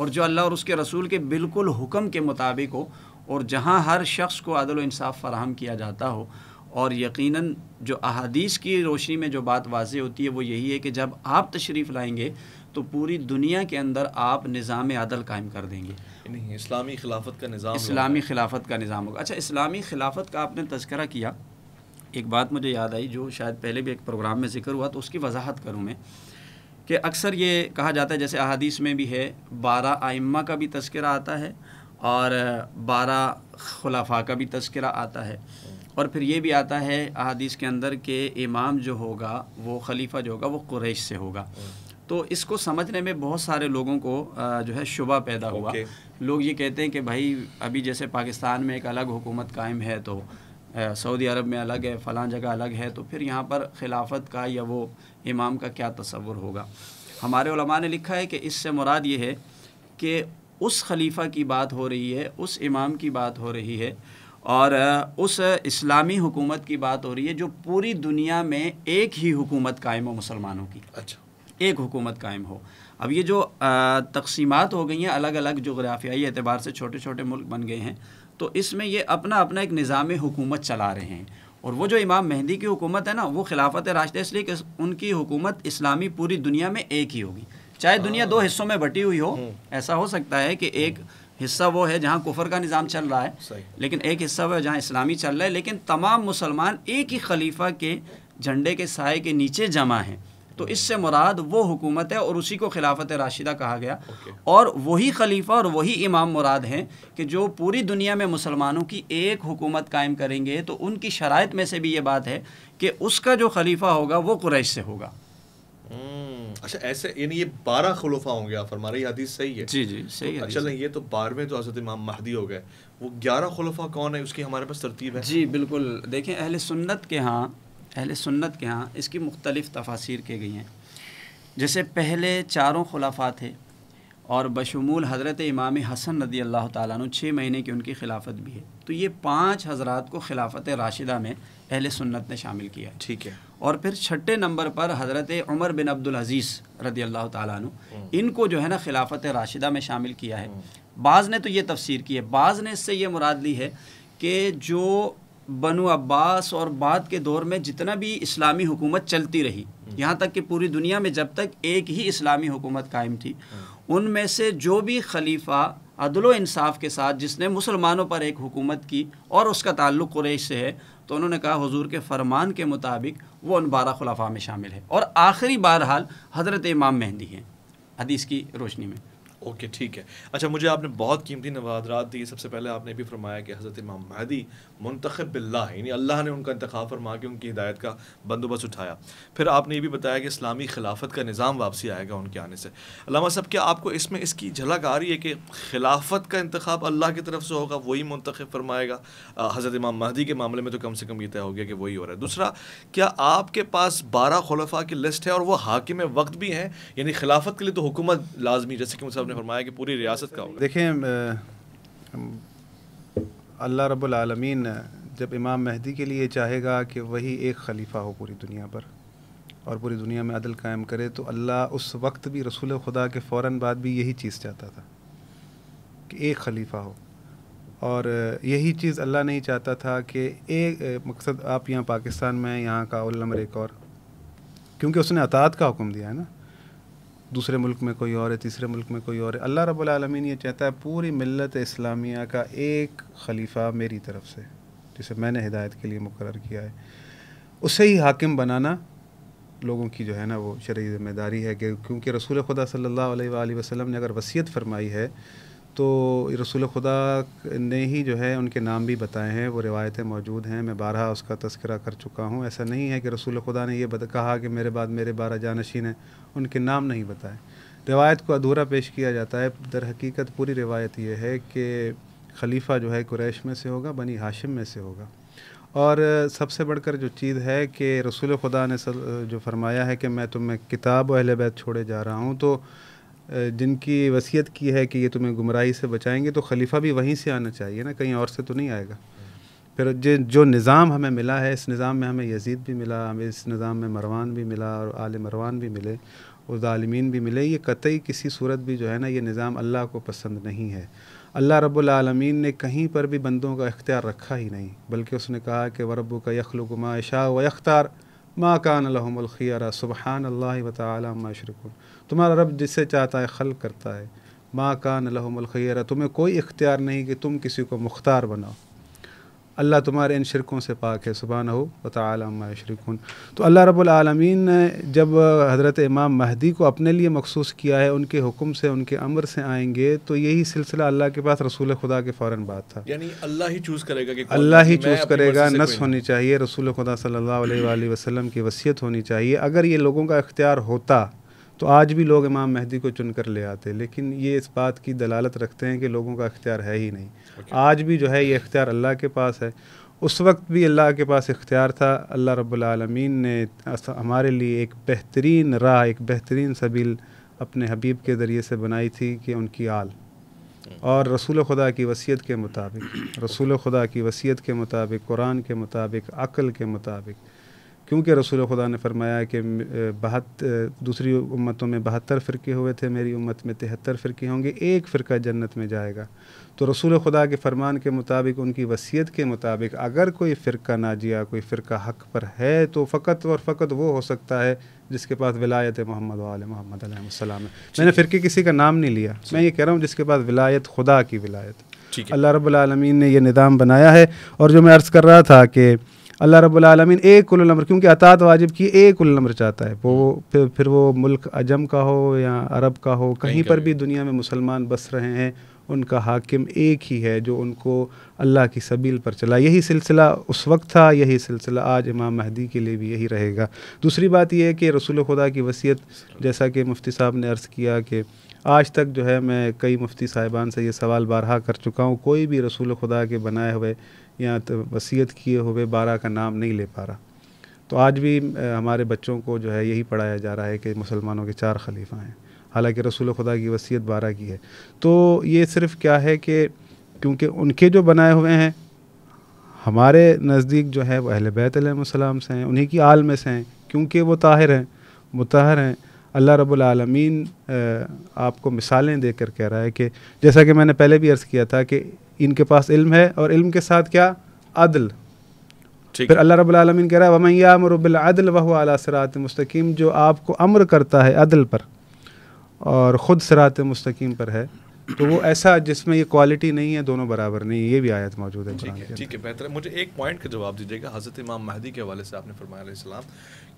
और जो अल्लाह और उसके रसूल के बिल्कुल हुक्म के मुताबिक हो और जहाँ हर शख्स को अदल इंसाफ फराहम किया जाता हो और यकीनन जो अहादीस की रोशनी में जो बात वाज होती है वो यही है कि जब आप तशरीफ़ लाएंगे तो पूरी दुनिया के अंदर आप निज़ाम अदल कायम कर देंगे नहीं इस्लामी खिलाफत का निज़ाम इस्लामी खिलाफत का निज़ाम होगा अच्छा इस्लामी खिलाफत का आपने तस्करा किया एक बात मुझे याद आई जो शायद पहले भी एक प्रोग्राम में जिक्र हुआ तो उसकी वजाहत करूँ मैं कि अक्सर ये कहा जाता है जैसे अहादीस में भी है बारह आइम्मा का भी तस्करा आता है और बारह खुलाफा का भी तस्करा आता है और फिर ये भी आता है अदीस के अंदर के इमाम जो होगा वो खलीफा जो होगा वो क्रैश से होगा तो इसको समझने में बहुत सारे लोगों को जो है शुबा पैदा हुआ okay. लोग ये कहते हैं कि भाई अभी जैसे पाकिस्तान में एक अलग हुकूमत कायम है तो सऊदी अरब में अलग है फ़लाँ जगह अलग है तो फिर यहाँ पर खिलाफत का या वो इमाम का क्या तस्वुर होगा हमारे ने लिखा है कि इससे मुराद ये है कि उस खलीफा की बात हो रही है उस इमाम की बात हो रही है और उस इस्लामी हुकूमत की बात हो रही है जो पूरी दुनिया में एक ही हुकूमत कायम हो मुसलमानों की अच्छा एक हुकूमत कायम हो अब ये जो तकसीमात हो गई हैं अलग अलग जोग्राफियाई एतबार से छोटे छोटे मुल्क बन गए हैं तो इसमें ये अपना अपना एक निज़ाम हुकूमत चला रहे हैं और वो जो इमाम मेहंदी की हुकूमत है ना वो खिलाफत राशद इसलिए कि उनकी हुकूमत इस्लामी पूरी दुनिया में एक ही होगी चाहे दुनिया दो हाँ। हिस्सों में बटी हुई हो हम्म। ऐसा हो सकता है कि एक हम्म। हिस्सा वो है जहाँ कुफर का निज़ाम चल रहा है लेकिन एक हिस्सा वो है जहाँ इस्लामी चल रहा है लेकिन तमाम मुसलमान एक ही खलीफा के झंडे के साय के नीचे जमा हैं तो हम्म। इससे मुराद वो हुकूमत है और उसी को खिलाफत राशिदा कहा गया और वही खलीफा और वही इमाम मुराद हैं कि जो पूरी दुनिया में मुसलमानों की एक हुकूमत कायम करेंगे तो उनकी शरात में से भी ये बात है कि उसका जो खलीफा होगा वो क्रैश से होगा हम्म। अच्छा ऐसे यानी ये बारह खुलफा होंगे आप फरमा रही हदीस सही है जी जी सही तो, अच्छा, है अच्छा नहीं ये तो बारहवें तो हजरत इमाम महदी हो गए वो ग्यारह खुलफा कौन है उसकी हमारे पास तरतीब है जी बिल्कुल देखें अहल सुन्नत के यहाँ अहल सुन्नत के यहाँ इसकी मुख्तलिफ़ तफासिर की गई हैं जैसे पहले चारों खलाफा थे और बशमूल हज़रत इमाम हसन नदी अल्लाह तु छः महीने की उनकी खिलाफत भी है तो ये पाँच हजरात को खिलाफत राशिदा में अहल सुन्नत ने शामिल किया ठीक है और फिर छठे नंबर पर हज़रत उमर बिन अब्दुल अज़ीज़ रदी अल्लाह तु हम्म। इनको जो है ना खिलाफत राशिदा में शामिल किया है हम्म। बाज़ ने तो ये तफसीर की है बाज़ ने इससे ये मुराद ली है कि जो बनु अब्बास और बाद के दौर में जितना भी इस्लामी हुकूमत चलती रही हम्म। यहाँ तक कि पूरी दुनिया में जब तक एक ही इस्लामी हुकूमत कायम थी उनमें से जो भी खलीफा अदलो इंसाफ के साथ जिसने मुसलमानों पर एक हुकूमत की और उसका ताल्लुक़ कुरैश से है तो उन्होंने कहा हुजूर के फरमान के मुताबिक वो उन बारह खुलाफा में शामिल है और आखिरी बहरहाल हज़रत इमाम मेहंदी हैं हदीस की रोशनी में ओके ठीक है अच्छा मुझे आपने बहुत कीमती नवादरात दी सबसे पहले आपने भी फरमाया कि हज़रत इमाम महदी मंतखब बिल्ला यानी अल्लाह ने उनका इंतखा फरमा के उनकी हिदायत का बंदोबस्त उठाया फिर आपने ये भी बताया कि इस्लामी खिलाफत का निज़ाम वापसी आएगा उनके आने से अलामा साहब क्या आपको इसमें इसकी झलक आ रही है कि खिलाफत का इंतखा अल्लाह की तरफ से होगा वही मंतखब फरमाएगा हज़रत इमाम महदी के मामले में तो कम से कम ये तय हो गया कि वही हो रहा है दूसरा क्या आपके पास बारह खलफा की लिस्ट है और वह हाकिम वक्त भी हैं यानी खिलाफत के लिए तो हुकूमत लाजमी जैसे कि मुझे ने फरमाया कि पूरी रियासत का होगा देखें अल्लाह रबालमीन जब इमाम महदी के लिए चाहेगा कि वही एक खलीफा हो पूरी दुनिया पर और पूरी दुनिया में अदल कायम करे तो अल्लाह उस वक्त भी रसूल खुदा के फ़ौर बाद भी यही चीज़ चाहता था कि एक खलीफा हो और यही चीज़ अल्लाह नहीं चाहता था कि एक मकसद आप यहाँ पाकिस्तान में यहाँ का उलम एक और क्योंकि उसने अतात का हुक्म दिया है ना दूसरे मुल्क में कोई और है तीसरे मुल्क में कोई और है अल्लाह रब्बुल आलमीन ये चाहता है पूरी मिलत इस्लामिया का एक खलीफा मेरी तरफ से जिसे मैंने हिदायत के लिए मुकर किया है उसे ही हाकिम बनाना लोगों की जो है ना वो शरी ज़िम्मेदारी है क्योंकि रसूल खुदा सल्ला वसम ने अगर वसीयत फरमाई है तो रसूल खुदा ने ही जो है उनके नाम भी बताए हैं वो रिवायतें मौजूद हैं मैं बारह उसका तस्करा कर चुका हूँ ऐसा नहीं है कि रसूल खुदा ने यह बता कहा कि मेरे बाद मेरे बारह जानशीन हैं उनके नाम नहीं बताए रिवायत को अधूरा पेश किया जाता है दर हकीकत पूरी रिवायत यह है कि खलीफा जो है कुरैश में से होगा बनी हाशिम में से होगा और सबसे बढ़कर जो चीज़ है कि रसूल खुदा ने जो फरमाया है कि मैं तुम्हें किताब अहल बैत छोड़े जा रहा हूँ तो जिनकी वसीयत की है कि ये तुम्हें गुमराही से बचाएंगे तो खलीफा भी वहीं से आना चाहिए ना कहीं और से तो नहीं आएगा फिर जो जो निज़ाम हमें मिला है इस निज़ाम में हमें यजीद भी मिला हमें इस निज़ाम में मरवान भी मिला और आल मरवान भी मिले और भी मिले ये कतई किसी सूरत भी जो है ना ये निज़ाम अल्लाह को पसंद नहीं है अल्लाह रबालमीन ने कहीं पर भी बंदों का इख्तियार रखा ही नहीं बल्कि उसने कहा कि वरबू का यखलुकुमा शाह व अख्तार माँ कान अलहमलखियारा सुबहान अल्लाह वालमशरकुन तुम्हारा रब जिसे चाहता है खल करता है माँ कान लहमलखैरा तुम्हें कोई इख्तियार नहीं कि तुम किसी को मुख्तार बनाओ अल्लाह तुम्हारे इन शिरकों से पाक है न हो बतामा शरकन तो अल्लाह रबालमीन ने जब हज़रत इमाम महदी को अपने लिए मखसूस किया है उनके हुक्म से उनके अमर से आएंगे तो यही सिलसिला अल्लाह के पास रसूल खुदा के फ़ौर बात था यानी अल्लाह ही चूज़ करेगा कि अल्लाह ही चूज़ करेगा नस होनी चाहिए रसूल खुदा सल्ला वसलम की वसीयत होनी चाहिए अगर ये लोगों का इख्तियार होता तो आज भी लोग इमाम महदी को चुन कर ले आते लेकिन ये इस बात की दलालत रखते हैं कि लोगों का अख्तियार है ही नहीं okay. आज भी जो है ये अख्तियार अल्लाह के पास है उस वक्त भी अल्लाह के पास इख्तियार था अल्लाह रब्लमीन ने हमारे लिए एक बेहतरीन राह एक बेहतरीन सबील अपने हबीब के ज़रिए से बनाई थी कि उनकी आल hmm. और रसूल खुदा की वसीयत के मुताबिक रसूल खुदा की वसीयत के मुताबिक कुरान के मुताबिक अक़ल के मुताबिक क्योंकि रसूल खुदा ने फरमाया कि बहत दूसरी उम्मतों में बहत्तर फ़िरके हुए थे मेरी उम्मत में तिहत्तर फ़िरके होंगे एक फ़िरका जन्नत में जाएगा तो रसूल खुदा के फरमान के मुताबिक उनकी वसीयत के मुताबिक अगर कोई फ़िरका नाजिया कोई फ़िरका हक पर है तो फ़कत और फ़कत वो हो सकता है जिसके पास विलायत मोहम्मद वाल मोहम्मद है मैंने फ़िरके किसी का नाम नहीं लिया मैं ये कह रहा हूँ जिसके पास विलायत खुदा की विलायत अल्लाह रबालमीन ने यह निदाम बनाया है और जो मैं अर्ज़ कर रहा था कि अल्लाह रबालमीन एक कुल नंबर क्योंकि अतात तो वाजिब की एक कुल नंबर चाहता है वो हम्म। फिर फिर वो मुल्क अजम का हो या अरब का हो कहीं पर भी दुनिया में मुसलमान बस रहे हैं उनका हाकिम एक ही है जो उनको अल्लाह की सबील पर चला यही सिलसिला उस वक्त था यही सिलसिला आज इमाम महदी के लिए भी यही रहेगा दूसरी बात यह है कि रसूल खुदा की वसीयत जैसा कि मुफ्ती साहब ने अर्ज़ किया कि आज तक जो है मैं कई मुफ्ती साहिबान से ये सवाल बारहा कर चुका हूँ कोई भी रसूल खुदा के बनाए हुए या तो वसीयत किए हुए बारह का नाम नहीं ले पा रहा तो आज भी हमारे बच्चों को जो है यही पढ़ाया जा रहा है कि मुसलमानों के चार खलीफा हैं हालांकि रसूल खुदा की वसीयत बारह की है तो ये सिर्फ क्या है कि क्योंकि उनके जो बनाए हुए हैं हमारे नज़दीक जो है वह अहल बैतम से हैं उन्हीं की आल में से हैं क्योंकि वो ताहिर हैं मुतहर हैं अल्लाह रब्बुल आलमीन आपको मिसालें देकर कह रहा है कि जैसा कि मैंने पहले भी अर्ज़ किया था कि इनके पास इल्म है और इल्म के साथ क्या अदल फिर अल्लाह रब्बुल आलमीन कह रहा है वमैयाम रबिल अदल वह अला सरात मुस्तकीम जो आपको अम्र करता है अदल पर और ख़ुद सरात मुस्तकीम पर है तो वो ऐसा जिसमें ये क्वालिटी नहीं है दोनों बराबर नहीं है ये भी आयत मौजूद है ठीक है ठीक है बेहतर मुझे एक पॉइंट का जवाब दीजिएगा हज़रत इमाम महदी के हवाले से आपने फरमाया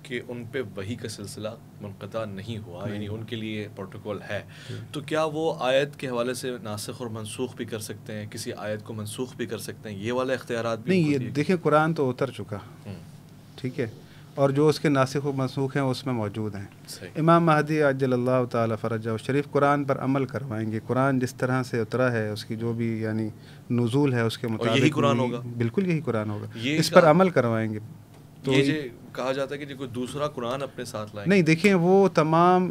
कि उन पे वही का सिलसिला मनक़ा नहीं हुआ यानी उनके लिए प्रोटोकॉल है तो क्या वो आयत के हवाले से नासिक और मनसूख भी कर सकते हैं किसी आयत को मनसूख भी कर सकते हैं ये वाले अख्तियार नहीं ये देखिए कुरान तो उतर चुका हम्म। ठीक है और जो उसके नासिक व मनसूख हैं उसमें मौजूद हैं इमाम महदी अजल्ला तरज शरीफ कुरान पर अमल करवाएंगे कुरान जिस तरह से उतरा है उसकी जो भी यानी नजूल है उसके मुताबिक यही कुरान होगा बिल्कुल यही कुरान होगा इस पर अमल करवाएंगे तो ये कहा जाता है कि कोई दूसरा कुरान अपने साथ लाए नहीं देखिए वो तमाम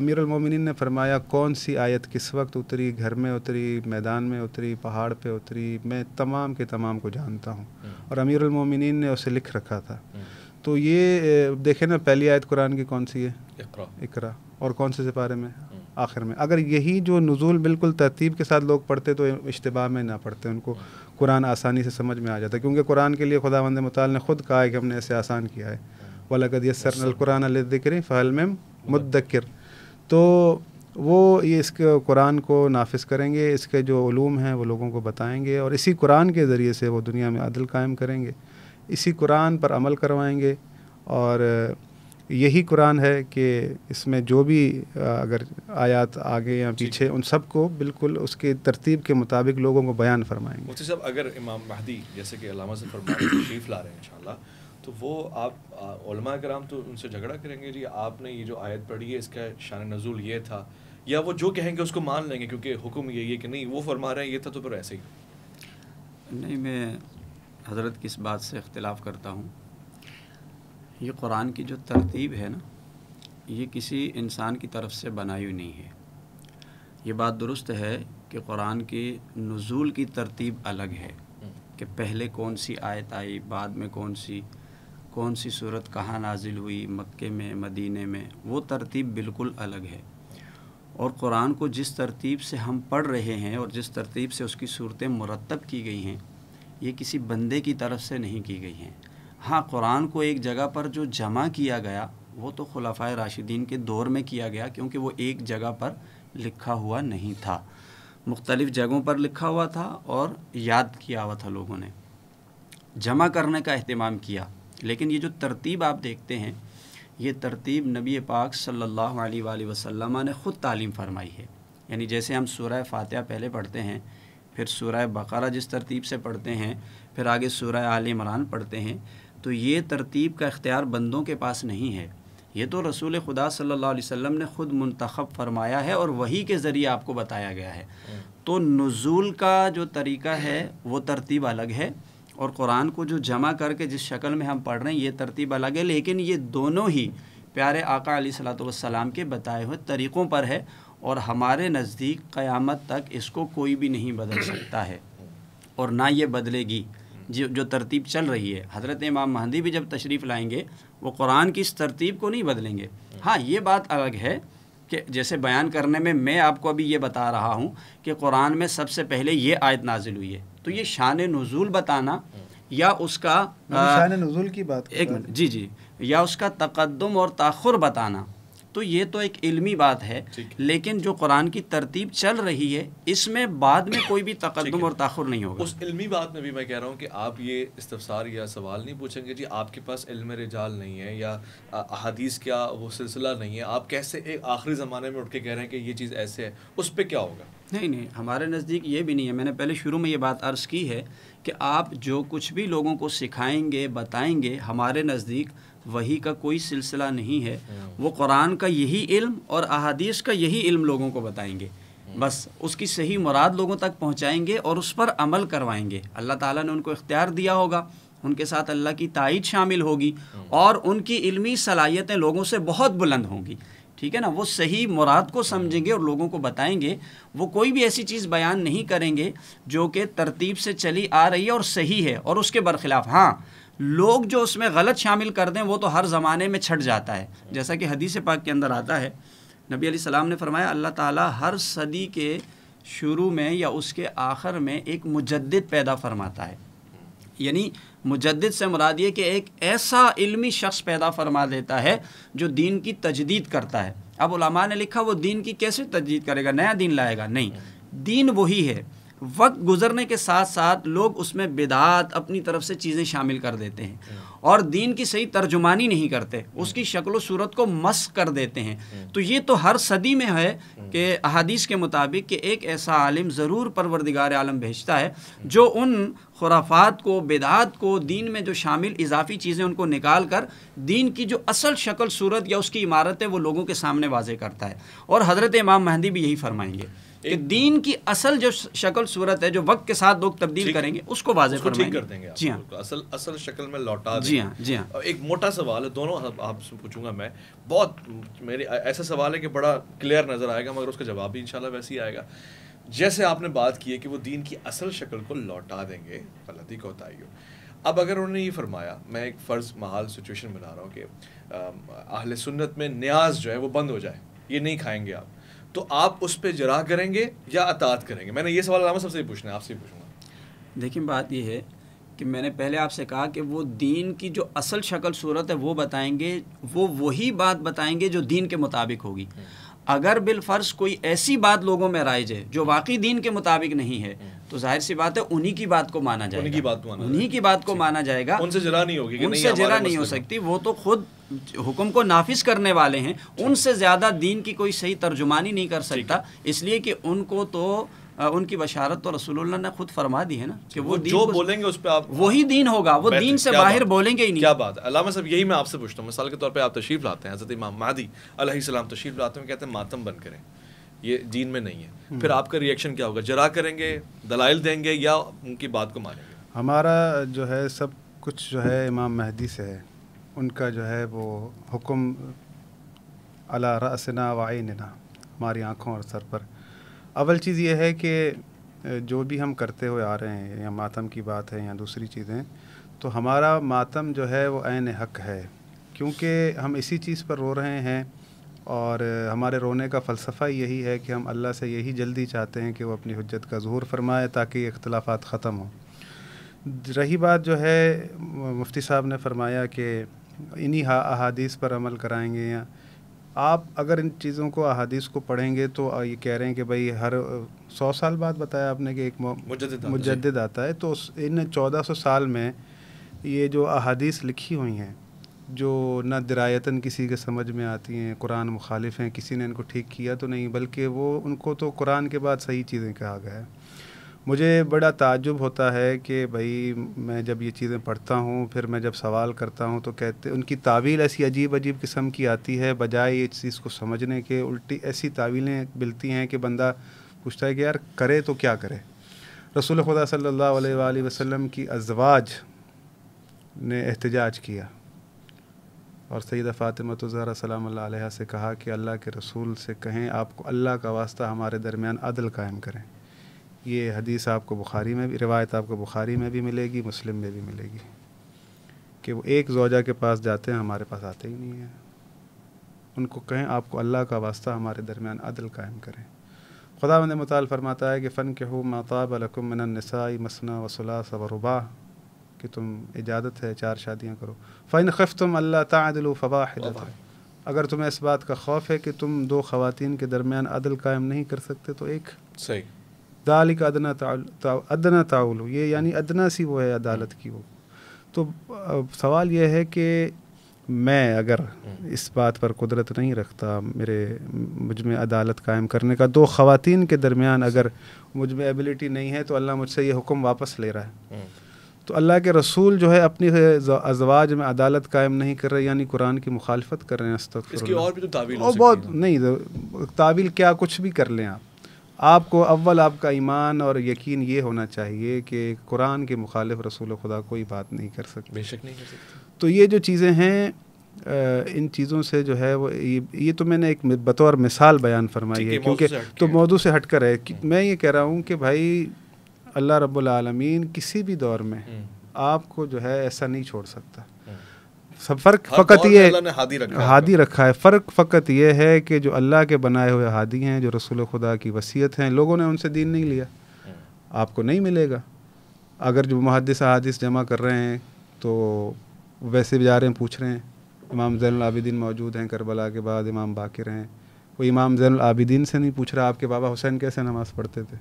अमीर उमिन ने फरमाया कौन सी आयत किस वक्त उतरी घर में उतरी मैदान में उतरी पहाड़ पे उतरी मैं तमाम के तमाम को जानता हूँ हम्म। और अमीर उमिन ने उसे लिख रखा था हम्म। तो ये देखे ना पहली आयत कुरान की कौन सी है इकरा इकरा और कौन से सिपारे में हम्म। आखिर में अगर यही जो नज़ुल बिल्कुल तरतीब के साथ लोग पढ़ते तो इज्तबा में ना पढ़ते उनको कुरान आसानी से समझ में आ जाता है क्योंकि कुरान के लिए खुदा वंद मताल ने ख़ुद कहा है कि हमने ऐसे आसान किया है वलगद यसर कुरान अलदिक्र फ़ल में तो वो ये इस कुरान को नाफिज करेंगे इसके जो ूम हैं वो लोगों को बताएंगे और इसी कुरान के ज़रिए से वो दुनिया में अदल कायम करेंगे इसी कुरान पर अमल करवाएंगे और यही कुरान है कि इसमें जो भी अगर आयात आगे या पीछे उन सब को बिल्कुल उसके तरतीब के मुताबिक लोगों को बयान फरमाएंगे मुफ्ती सब अगर इमाम महदी जैसे कि अलामा से तशरीफ ला रहे हैं इंशाल्लाह तो वो आप उलमा कराम तो उनसे झगड़ा करेंगे जी आपने ये जो आयत पढ़ी है इसका शान नजूल ये था या वो जो कहेंगे उसको मान लेंगे क्योंकि हुक्म यही है कि नहीं वो फरमा रहे हैं ये था तो फिर ऐसे ही नहीं मैं हज़रत की इस बात से इख्तलाफ़ करता हूँ ये कुरान की जो तरतीब है ना ये किसी इंसान की तरफ से बनाई हुई नहीं है ये बात दुरुस्त है कि कुरान की नज़ुल की तरतीब अलग है कि पहले कौन सी आयत आई बाद में कौन सी कौन सी सूरत कहाँ नाजिल हुई मक्के में मदीने में वो तरतीब बिल्कुल अलग है और कुरान को जिस तरतीब से हम पढ़ रहे हैं और जिस तरतीब से उसकी सूरतें मुरतब की गई हैं ये किसी बंदे की तरफ से नहीं की गई हैं हाँ कुरान को एक जगह पर जो जमा किया गया वो तो खुलाफा राशिदीन के दौर में किया गया क्योंकि वो एक जगह पर लिखा हुआ नहीं था मुख्तलिफ़ जगहों पर लिखा हुआ था और याद किया हुआ था लोगों ने जमा करने का अहतमाम किया लेकिन ये जो तरतीब आप देखते हैं ये तरतीब नबी पाक सल्लल्लाहु अलैहि वसल्लम ने ख़ुद तालीम फरमाई है यानी जैसे हम सूरह फातह पहले पढ़ते हैं फिर सूरह बकरा जिस तरतीब से पढ़ते हैं फिर आगे सूरह आल इमरान पढ़ते हैं तो ये तरतीब का इख्तियार बंदों के पास नहीं है ये तो रसूल खुदा सल्लल्लाहु अलैहि वसल्लम ने ख़ुद मंतखब फरमाया है और वही के ज़रिए आपको बताया गया है तो नज़ुल का जो तरीका है वो तरतीब अलग है और कुरान को जो जमा करके जिस शक्ल में हम पढ़ रहे हैं ये तरतीब अलग है लेकिन ये दोनों ही प्यारे आका अली सलाम के बताए हुए तरीक़ों पर है और हमारे नज़दीक क़यामत तक इसको कोई भी नहीं बदल सकता है और ना ये बदलेगी जो जो तरतीब चल रही है हज़रत इमाम महदी भी जब तशरीफ़ लाएंगे वो कुरान की इस तरतीब को नहीं बदलेंगे हाँ ये बात अलग है कि जैसे बयान करने में मैं आपको अभी ये बता रहा हूँ कि कुरान में सबसे पहले ये आयत नाजिल हुई है तो ये शान नज़ुल बताना या उसका शान नज़ुल की बात एक मिनट जी जी या उसका तकदम और ताखुर बताना तो ये तो एक इल्मी बात है लेकिन जो कुरान की तरतीब चल रही है इसमें बाद में कोई भी तकदम और ताखुर नहीं होगा उस इल्मी बात में भी मैं कह रहा हूँ कि आप ये इस्तफसार या सवाल नहीं पूछेंगे जी आपके पास इल्म रिजाल नहीं है या अदीस का वो सिलसिला नहीं है आप कैसे एक आखिरी ज़माने में उठ के कह रहे हैं कि ये चीज़ ऐसे है उस पर क्या होगा नहीं नहीं हमारे नज़दीक ये भी नहीं है मैंने पहले शुरू में ये बात अर्ज़ की है कि आप जो कुछ भी लोगों को सिखाएंगे बताएंगे हमारे नज़दीक वही का कोई सिलसिला नहीं है हम्म। वो कुरान का यही इल्म और अहादीस का यही इल्म लोगों को बताएंगे हम्म। बस उसकी सही मुराद लोगों तक पहुंचाएंगे और उस पर अमल करवाएंगे अल्लाह ताला ने उनको इख्तियार दिया होगा उनके साथ अल्लाह की ताइद शामिल होगी हम्म। और उनकी इल्मी सलाहियतें लोगों से बहुत बुलंद होंगी ठीक है ना वो सही मुराद को समझेंगे और लोगों को बताएंगे वो कोई भी ऐसी चीज़ बयान नहीं करेंगे जो कि तरतीब से चली आ रही है और सही है और उसके बरखिलाफ़ हाँ लोग जो उसमें गलत शामिल कर दें वो तो हर ज़माने में छट जाता है जैसा कि हदीस पाक के अंदर आता है नबी अली सलाम ने फरमाया अल्लाह ताला हर सदी के शुरू में या उसके आखिर में एक मुजद पैदा फरमाता है यानी मुजद से मुराद ये कि एक ऐसा इल्मी शख्स पैदा फरमा देता है जो दीन की तजदीद करता है अब उलमा ने लिखा वो दीन की कैसे तजदीद करेगा नया दीन लाएगा नहीं दीन वही है वक्त गुजरने के साथ साथ लोग उसमें बेदात अपनी तरफ से चीज़ें शामिल कर देते हैं और दीन की सही तर्जुमानी नहीं करते उसकी शक्ल सूरत को मस कर देते हैं तो ये तो हर सदी में है कि अदीस के मुताबिक कि एक ऐसा आलिम ज़रूर परवरदिगार आलम भेजता है जो उन खुराफात को बेदात को दीन में जो शामिल इजाफी चीज़ें उनको निकाल कर दीन की जो असल शक्ल सूरत या उसकी इमारत है वो लोगों के सामने वाजे करता है और हज़रत इमाम महदी भी यही फरमाएंगे कि दीन की असल जो शक्ल सूरत है जो वक्त के साथ लोग तब्दील करेंगे उसको वाजे उसको ठीक कर देंगे जी हाँ असल असल शक्ल में लौटा जी हाँ जी हाँ एक मोटा सवाल है दोनों आपसे पूछूंगा मैं बहुत मेरे ऐसा सवाल है कि बड़ा क्लियर नजर आएगा मगर उसका जवाब भी इनशाला वैसे ही आएगा जैसे आपने बात की है कि वो दीन की असल शक्ल को लौटा देंगे फलती कोताही अब अगर उन्होंने ये फरमाया मैं एक फ़र्ज़ महाल सिचुएशन बना रहा हूँ कि आहल सुन्नत में न्याज जो है वो बंद हो जाए ये नहीं खाएंगे आप तो आप उस पर जरा करेंगे या अतात करेंगे मैंने ये सवाल सबसे ही पूछना है आपसे पूछूंगा देखिए बात यह है कि मैंने पहले आपसे कहा कि वो दीन की जो असल शक्ल सूरत है वो बताएंगे वो वही बात बताएंगे जो दीन के मुताबिक होगी हम्म। अगर बिलफर्ज कोई ऐसी बात लोगों में राइज है जो वाकई दीन के मुताबिक नहीं है हम्म। तो जाहिर सी बात है उन्हीं की बात को माना जाएगा उन्हीं की बात को माना उन्हीं की बात को माना जाएगा उनसे जरा नहीं होगी उनसे जरा नहीं हो सकती वो तो खुद हुक्म को नाफिज करने वाले हैं उनसे ज़्यादा दीन की कोई सही तर्जुमानी नहीं कर सकता इसलिए कि उनको तो उनकी बशारत तो रसूलुल्लाह ने खुद फरमा दी है ना कि वो, वो जो बोलेंगे उस पर आप वही दीन होगा वो दीन से बाहर बोलेंगे ही नहीं क्या बात अलामा साहब यही मैं आपसे पूछता हूँ मिसाल के तौर पर आप तशरीफ लाते हैं हज़रत इमाम मादी अलैहिस्सलाम तशरीफ लाते हैं कहते हैं मातम बंद करें ये जीन में नहीं है हम्म। फिर आपका रिएक्शन क्या होगा जरा करेंगे दलाइल देंगे या उनकी बात को मानेंगे हमारा जो है सब कुछ जो है इमाम महदी से है उनका जो है वो हुक्म अला रसना वाइनना हमारी आँखों और सर पर अवल चीज़ ये है कि जो भी हम करते हुए आ रहे हैं या मातम की बात है या दूसरी चीज़ें तो हमारा मातम जो है वो आन हक है क्योंकि हम इसी चीज़ पर रो रहे हैं और हमारे रोने का फ़लसफ़ा यही है कि हम अल्लाह से यही जल्दी चाहते हैं कि वो अपनी हजत का ज़हूर फरमाए ताकि इख्तलाफात ख़त्म हों रही बात जो है मुफ्ती साहब ने फरमाया कि इन्हीं अहादीस पर अमल कराएंगे या आप अगर इन चीज़ों को अहादीस को पढ़ेंगे तो ये कह रहे हैं कि भाई हर सौ साल बाद बताया आपने कि एक मुजद आता है तो इन चौदह सौ साल में ये जो अहादीस लिखी हुई हैं जो ना दरायतन किसी के समझ में आती हैं कुरान मुखालिफ हैं किसी ने इनको ठीक किया तो नहीं बल्कि वो उनको तो कुरान के बाद सही चीज़ें कहा गया है मुझे बड़ा ताजुब होता है कि भाई मैं जब ये चीज़ें पढ़ता हूँ फिर मैं जब सवाल करता हूँ तो कहते उनकी तावील ऐसी अजीब अजीब किस्म की आती है बजाय इस चीज़ को समझने के उल्टी ऐसी तावीलें मिलती हैं कि बंदा पूछता है कि यार करे तो क्या करे रसूल खुदा सल्ला वसलम की अजवाज ने एहतजाज किया और सैदा फ़ातिमत तो सलाम से कहा कि अल्लाह के रसूल से कहें आपको अल्लाह का वास्ता हमारे दरमियान अदल कायम करें ये हदीस आपको बुखारी में भी रिवायत आपको बुखारी में भी मिलेगी मुस्लिम में भी मिलेगी कि वो एक जोजा के पास जाते हैं हमारे पास आते ही नहीं हैं उनको कहें आपको अल्लाह का वास्ता हमारे दरमियान अदल कायम करें खुदा मंद मताल फरमाता है कि फ़न के हो मताब अलकुमन नसाई मसना वसला सबरबा कि तुम इजाज़त है चार शादियाँ करो फ़ैन खफ़ तुम अल्लाह तदिल है अगर तुम्हें इस बात का खौफ है कि तुम दो खातन के दरमियान अदल कायम नहीं कर सकते तो एक सही दाल का अदना ताउल अदना ताउल ये यानी अदना सी वो है अदालत की वो तो सवाल यह है कि मैं अगर हम्म। इस बात पर कुदरत नहीं रखता मेरे मुझ में अदालत कायम करने का दो खुतिन के दरमियान अगर मुझ में एबिलिटी नहीं है तो अल्लाह मुझसे ये हुक्म वापस ले रहा है हम्म। तो अल्लाह के रसूल जो है अपनी अजवाज में अदालत कायम नहीं कर रहे यानी कुरान की मुखालफत कर रहे हैं इसकी और भी तो तावील और बहुत नहीं तावील क्या कुछ भी कर लें आप आपको अव्वल आपका ईमान और यकीन ये होना चाहिए कि कुरान के मुखालिफ रसूल खुदा कोई बात नहीं कर सकते बेशक नहीं कर सकते तो ये जो चीज़ें हैं इन चीज़ों से जो है वो ये ये तो मैंने एक बतौर मिसाल बयान फरमाई है क्योंकि तो मौजू से हटकर है हम्म। मैं ये कह रहा हूँ कि भाई अल्लाह रब्बुल आलमीन किसी भी दौर में हम्म। आपको जो है ऐसा नहीं छोड़ सकता हम्म। सब फ़र्क फ़कत ये हादी रखा, हादी रखा है फ़र्क फ़कत ये है कि जो अल्लाह के बनाए हुए हादी हैं जो रसूल खुदा की वसीयत हैं लोगों ने उनसे दीन नहीं लिया हम्म। आपको नहीं मिलेगा अगर जो मुहदस हादिस जमा कर रहे हैं तो वैसे भी जा रहे हैं पूछ रहे हैं इमाम जैन आबिदीन मौजूद हैं करबला के बाद इमाम बाकिर हैं कोई इमाम जैन आबिदीन से नहीं पूछ रहा आपके बाबा हुसैन कैसे नमाज़ पढ़ते थे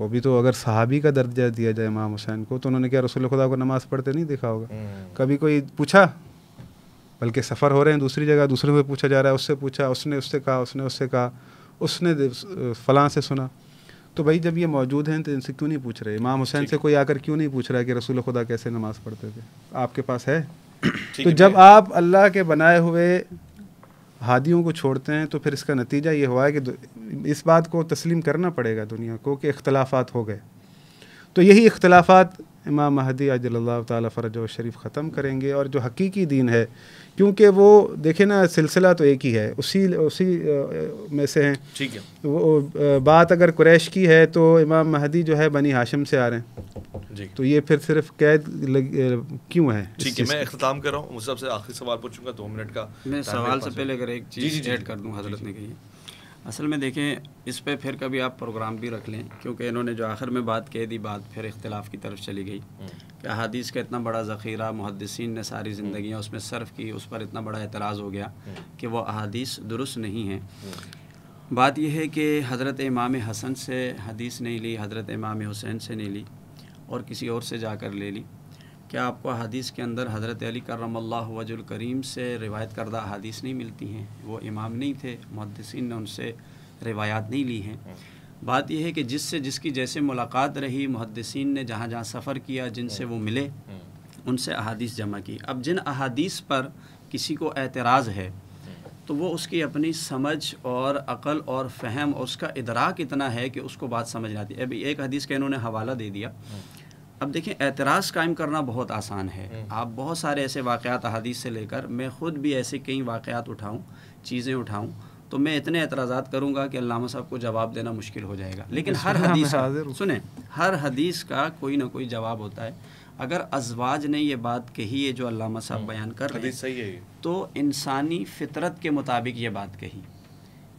वो भी तो अगर सहाबी का दर्जा दिया जाए इमाम हुसैन को तो उन्होंने क्या रसोल खुदा को नमाज़ पढ़ते नहीं देखा होगा हम्म। कभी कोई पूछा बल्कि सफ़र हो रहे हैं दूसरी जगह दूसरे में पूछा जा रहा है उससे पूछा उसने उससे कहा उसने उससे कहा उसने फ़लाँ से सुना तो भाई जब ये मौजूद हैं तो इनसे क्यों नहीं पूछ रहे इमाम हुसैन से कोई आकर क्यों नहीं पूछ रहा है कि रसूल खुदा कैसे नमाज़ पढ़ते थे आपके पास है तो जब आप अल्लाह के बनाए हुए हादियों को छोड़ते हैं तो फिर इसका नतीजा ये हुआ है कि इस बात को तस्लीम करना पड़ेगा दुनिया को कि इख्तलाफात हो गए तो यही इख्तलाफात इमाम महदी अजल्ला तरज व शरीफ ख़त्म करेंगे और जो हकीकी दीन है क्योंकि वो देखे ना सिलसिला तो एक ही है उसी उसी में से हैं ठीक है वो बात अगर कुरैश की है तो इमाम महदी जो है बनी हाशम से आ रहे हैं जी तो ये फिर सिर्फ कैद क्यों है ठीक है मैं अख्ताम कर रहा हूँ मुझसे आखिरी सवाल पूछूंगा दो मिनट का मैं सवाल से पहले अगर एक चीज़ ऐड कर दूँ हजरत ने कही असल में देखें इस पर फिर कभी आप प्रोग्राम भी रख लें क्योंकि इन्होंने जो आखिर में बात कह दी बात फिर इख्तलाफ की तरफ चली गई हम्म। कि हदीस का इतना बड़ा ज़ख़ीरा मुहदसिन ने सारी ज़िंदियाँ उसमें सर्फ की उस पर इतना बड़ा एतराज़ हो गया हम्म। कि वह अदीस दुरुस्त नहीं है हम्म। बात यह है कि हज़रत इमाम हसन से हदीस नहीं ली हज़रत इमाम हुसैन से नहीं ली और किसी और से जाकर ले ली क्या आपको हदीस के अंदर हज़रत अली करम वजुल करीम से रिवायत करदा हदीस नहीं मिलती हैं वो इमाम नहीं थे मुहदसिन ने उनसे रिवायात नहीं ली हैं हम्म। बात यह है कि जिससे जिसकी जैसे मुलाकात रही मुहदसिन ने जहाँ जहाँ सफ़र किया जिनसे वो मिले हम्म। उनसे अहादीस जमा की अब जिन अहादीस पर किसी को एतराज़ है हम्म। तो वो उसकी अपनी समझ और अकल और फहम उसका इदराक इतना है कि उसको बात समझ आती अभी एक हदीस का इन्होंने हवाला दे दिया अब देखें एतराज़ कायम करना बहुत आसान है हम्म। आप बहुत सारे ऐसे वाक़ात अहादीस से लेकर मैं ख़ुद भी ऐसे कई वाक़ात उठाऊँ चीज़ें उठाऊँ तो मैं इतने एतराज़ा करूँगा कि अलामा साहब को जवाब देना मुश्किल हो जाएगा लेकिन हर हदीस सुने हर हदीस का कोई ना कोई जवाब होता है अगर अजवाज ने ये बात कही है जो अलामा साहब हम्म। बयान कर रहे हैं तो इंसानी फितरत के मुताबिक ये बात कही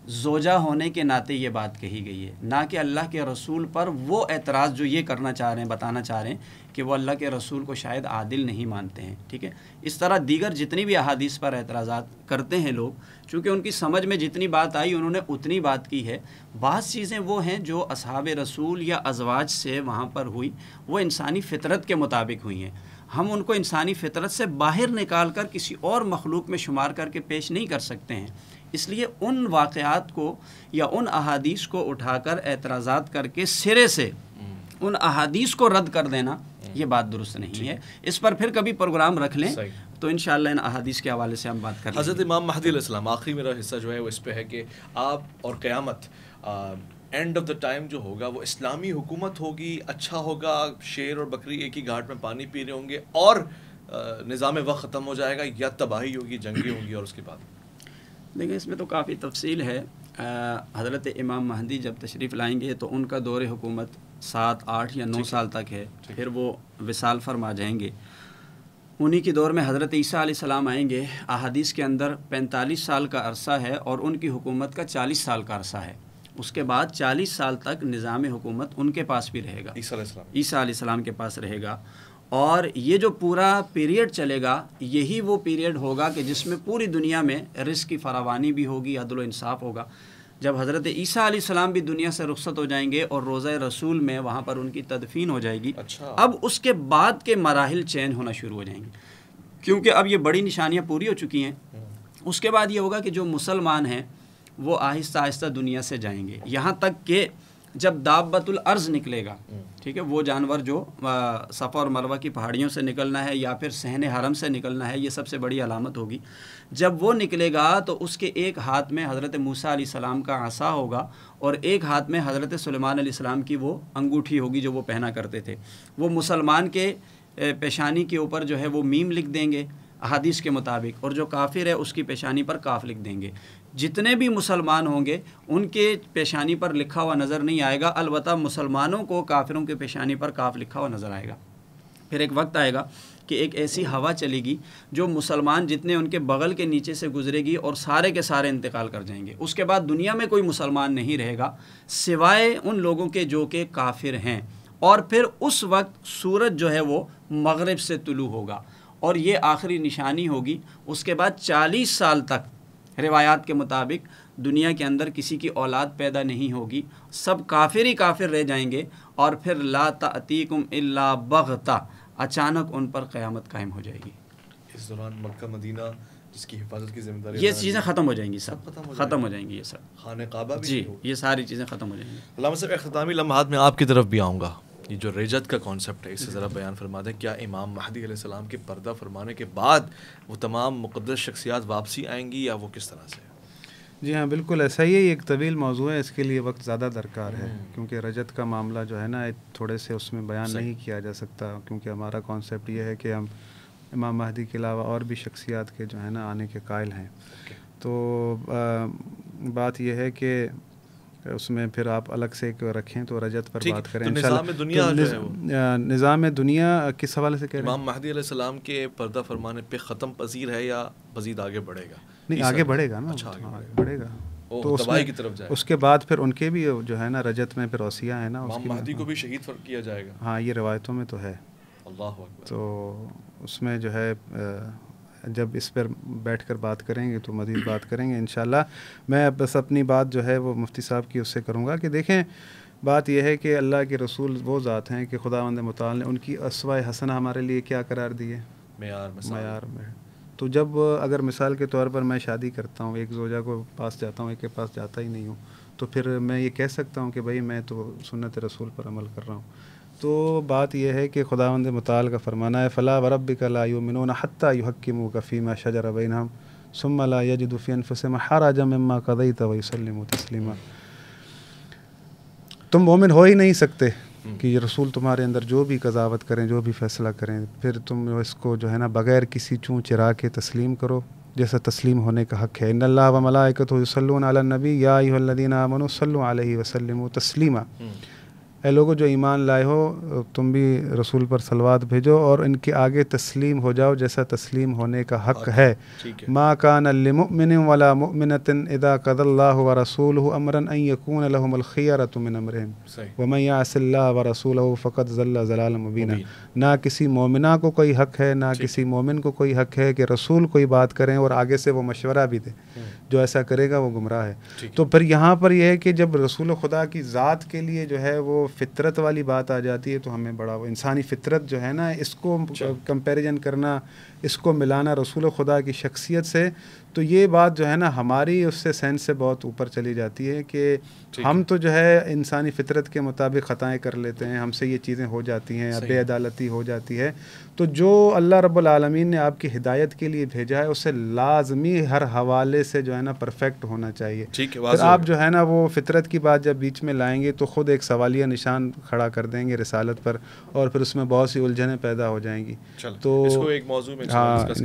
जोजा होने के नाते ये बात कही गई है ना कि अल्लाह के रसूल पर वो एतराज़ जो ये करना चाह रहे हैं बताना चाह रहे हैं कि वो अल्लाह के रसूल को शायद आदिल नहीं मानते हैं ठीक है इस तरह दीगर जितनी भी अहादीस पर एतराज़ा करते हैं लोग चूँकि उनकी समझ में जितनी बात आई उन्होंने उतनी बात की है बहुत चीज़ें वो हैं जो असहाब रसूल या अजवाज से वहाँ पर हुई वो इंसानी फितरत के मुताबिक हुई हैं हम उनको इंसानी फितरत से बाहर निकाल कर किसी और मखलूक में शुमार करके पेश नहीं कर सकते हैं इसलिए उन वाक़ात को या उन अहादीस को उठाकर एतराज़ात करके सिरे से हम्म। उन अहादीस को रद्द कर देना हम्म। ये बात दुरुस्त नहीं है इस पर फिर कभी प्रोग्राम रख लें तो इन इन अहादीस के हवाले से हम बात करें हज़रत इमाम महदीम आखिरी मेरा हिस्सा जो है वो इस पर है कि आप और क़्यामत एंड ऑफ द टाइम जो होगा वो इस्लामी हुकूमत होगी अच्छा होगा शेर और बकरी एक ही घाट में पानी पी रहे होंगे और निज़ाम वक्त ख़त्म हो जाएगा या तबाही होगी जंगी होगी और उसके बाद देखिए इसमें तो काफ़ी तफसील है हज़रत इमाम महदी जब तशरीफ़ लाएंगे तो उनका दौर हुकूमत सात आठ या नौ साल तक है फिर वो विसाल फरमा जाएंगे उन्हीं के दौर में हज़रत ईसा सलाम आएंगे अहादीस के अंदर पैंतालीस साल का अरसा है और उनकी हुकूमत का चालीस साल का अरसा है उसके बाद चालीस साल तक निज़ाम हुकूमत उनके पास भी रहेगा ईसा सलाम के पास रहेगा और ये जो पूरा पीरियड चलेगा यही वो पीरियड होगा कि जिसमें पूरी दुनिया में रिस्क की फरावानी भी होगी अदल इंसाफ होगा जब हज़रत ईसा सलाम भी दुनिया से रुखसत हो जाएंगे और रोज़ रसूल में वहाँ पर उनकी तदफीन हो जाएगी अच्छा। अब उसके बाद के मराहल चेंज होना शुरू हो जाएंगे क्योंकि अब ये बड़ी निशानियाँ पूरी हो चुकी हैं हम्म। उसके बाद ये होगा कि जो मुसलमान हैं वो आहिस्ता आहिस्ता दुनिया से जाएंगे यहाँ तक के जब दाबतुल अर्ज निकलेगा हम्म। ठीक है वो जानवर जो सफ़ा और मरवा की पहाड़ियों से निकलना है या फिर सहन हरम से निकलना है ये सबसे बड़ी अलामत होगी जब वो निकलेगा तो उसके एक हाथ में हज़रत मूसा सलाम का आसा होगा और एक हाथ में हज़रत सलमान सलाम की वो अंगूठी होगी जो वो पहना करते थे वो मुसलमान के पेशानी के ऊपर जो है वो मीम लिख देंगे अहादीस के मुताबिक और जो काफिर है उसकी पेशानी पर काफ लिख देंगे जितने भी मुसलमान होंगे उनके पेशानी पर लिखा हुआ नज़र नहीं आएगा अलबत् मुसलमानों को काफिरों के पेशानी पर काफ लिखा हुआ नज़र आएगा फिर एक वक्त आएगा कि एक ऐसी हवा चलेगी जो मुसलमान जितने उनके बगल के नीचे से गुजरेगी और सारे के सारे इंतकाल कर जाएंगे उसके बाद दुनिया में कोई मुसलमान नहीं रहेगा सिवाय उन लोगों के जो के काफिर हैं और फिर उस वक्त सूरज जो है वो मगरब से तुलू होगा और ये आखिरी निशानी होगी उसके बाद 40 साल तक रिवायात के मुताबिक दुनिया के अंदर किसी की औलाद पैदा नहीं होगी सब काफिर ही काफिर रह जाएंगे और फिर ला तातीकुम इल्ला बगता अचानक उन पर क़्यामत कायम हो जाएगी इस दौरान मक्का मदीना जिसकी हिफाजत की जिम्मेदारी ये चीज़ें ख़त्म हो जाएंगी सब ख़त्म हो जाएंगी ये सब खान काबा जी ये सारी चीज़ें ख़त्म हो जाएंगी अख्तामी लम्हात में आपकी तरफ भी आऊँगा ये जो रेजत का कॉन्सेप्ट है इसे ज़रा बयान फरमा दें क्या इमाम महदी सलाम के पर्दा फरमाने के बाद वो तमाम मुकदस शख्सियात वापसी आएंगी या वो किस तरह से जी हाँ बिल्कुल ऐसा ही है ये एक तवील मौजू है इसके लिए वक्त ज़्यादा दरकार है हम्म। क्योंकि रजत का मामला जो है ना थोड़े से उसमें बयान नहीं किया जा सकता क्योंकि हमारा कॉन्सेप्ट यह है कि हम इमाम महदी के अलावा और भी शख्सियात के जो है ना आने के कायल हैं तो आ, बात यह है कि उसमें फिर आप अलग से एक रखें तो रजत पर बात करें तो निज़ाम दुनिया तो निज, निज़ाम दुनिया किस हवाले से कह रहे हैं महदी सलाम के पर्दा फरमाने पे ख़त्म पजीर है या मजीद आगे बढ़ेगा नहीं आगे बढ़ेगा ना अच्छा हाँ, बढ़ेगा तो उसमें की तरफ जाए उसके बाद फिर उनके भी जो है ना रजत में फिर औसिया है ना उसकी महदी को भी शहीद किया जाएगा हाँ ये रवायतों में तो है अल्लाह तो उसमें जो है जब इस पर बैठ कर बात करेंगे तो मज़ीद बात करेंगे इन मैं बस अपनी बात जो है वो मुफ्ती साहब की उससे करूँगा कि देखें बात यह है कि अल्लाह के रसूल वो ज़ात हैं कि खुदा मंद मताल ने उनकी असवा हसन हमारे लिए क्या करार दी है मैार मैार में तो जब अगर मिसाल के तौर पर मैं शादी करता हूँ एक जोजा को पास जाता हूँ एक के पास जाता ही नहीं हूँ तो फिर मैं ये कह सकता हूँ कि भाई मैं तो सुनत रसूल पर अमल कर रहा हूँ तो बात यह है कि खुदा मताल का फरमाना है फ़ला वरब कला युमिन हक्की युहक्म कफ़ीमा शजर बैनम सुमला यजदफ़ी फ़सम हर आजम्मा कदई तवसलम तस्लिम तुम मोमिन हो ही नहीं सकते हम्म। कि रसूल तुम्हारे अंदर जो भी कजावत करें जो भी फ़ैसला करें फिर तुम इसको जो है ना बग़ैर किसी चूँ चिरा के तस्लीम करो जैसा तस्लीम होने का हक़ है इन्ला व मलाकत नबी यादीन मनोसल वसलम तस्लिमा ए लोगों जो ईमान लाए हो तुम भी रसूल पर सलवाद भेजो और इनके आगे तस्लीम हो जाओ जैसा तस्लीम होने का हक है माँ कान अलमिन वाला मुमिनतिन इदा कदल्ला व रसूल अमरन यकून अलखियारतमिन अमरम वमैया व रसूल फ़कत जल्ला जलाल मुबीना ना किसी मोमिना को कोई हक है ना किसी मोमिन को कोई हक है कि रसूल कोई बात करें और आगे से वो मशवरा भी दें हम्म। जो ऐसा करेगा वो गुमराह है तो फिर यहाँ पर यह है कि जब रसूल खुदा की ज़ात के लिए जो है वो फितरत वाली बात आ जाती है तो हमें बड़ा वो इंसानी फितरत जो है ना इसको अच्छा। कंपैरिजन करना इसको मिलाना रसूल खुदा की शख्सियत से तो ये बात जो है ना हमारी उससे सेंस से बहुत ऊपर चली जाती है कि हम तो जो है इंसानी फितरत के मुताबिक ख़ताएँ कर लेते हैं हमसे ये चीज़ें हो जाती हैं अदालती हो जाती है तो जो अल्लाह रब्बुल आलमीन ने आपकी हिदायत के लिए भेजा है उसे लाजमी हर हवाले से जो है ना परफेक्ट होना चाहिए ठीक है आप जो है ना वो फितरत की बात जब बीच में लाएंगे तो ख़ुद एक सवालिया निशान खड़ा कर देंगे रिसालत पर और फिर उसमें बहुत सी उलझनें पैदा हो जाएंगी तो इसको एक मौजूद में हाँ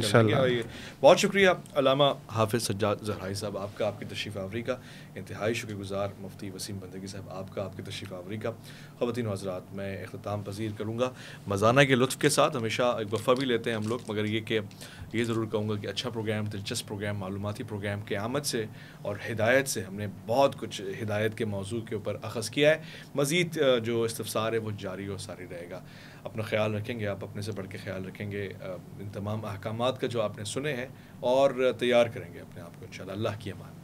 बहुत शुक्रिया अलामा हाफिज़ सज्जाद जहराई साहब आपका आपकी तशरीफ़ आवरी का इंतहाई शुक्रगुजार मुफ्ती वसीम बंदगी साहब आपका आपकी तशरीफ़ आवरी का ख़वान हजरात मैं अख्ताम पजीर करूँगा मजाना के लुफ्फ़ के साथ हमेशा एक वफ़ा भी लेते हैं हम लोग मगर ये कि ये ज़रूर कहूँगा कि अच्छा प्रोग्राम दिलचस्प प्रोग्राम मालूमती प्रोग्राम के आमद से और हिदायत से हमने बहुत कुछ हिदायत के मौजू के ऊपर अखज़ किया है मज़ीद जो इस्तफ़ार है वो जारी और सारी रहेगा अपना ख्याल रखेंगे आप अपने से बढ़ के ख्याल रखेंगे इन तमाम अहकाम का जो आपने सुने हैं और तैयार करेंगे अपने आप को इन अल्लाह की अमान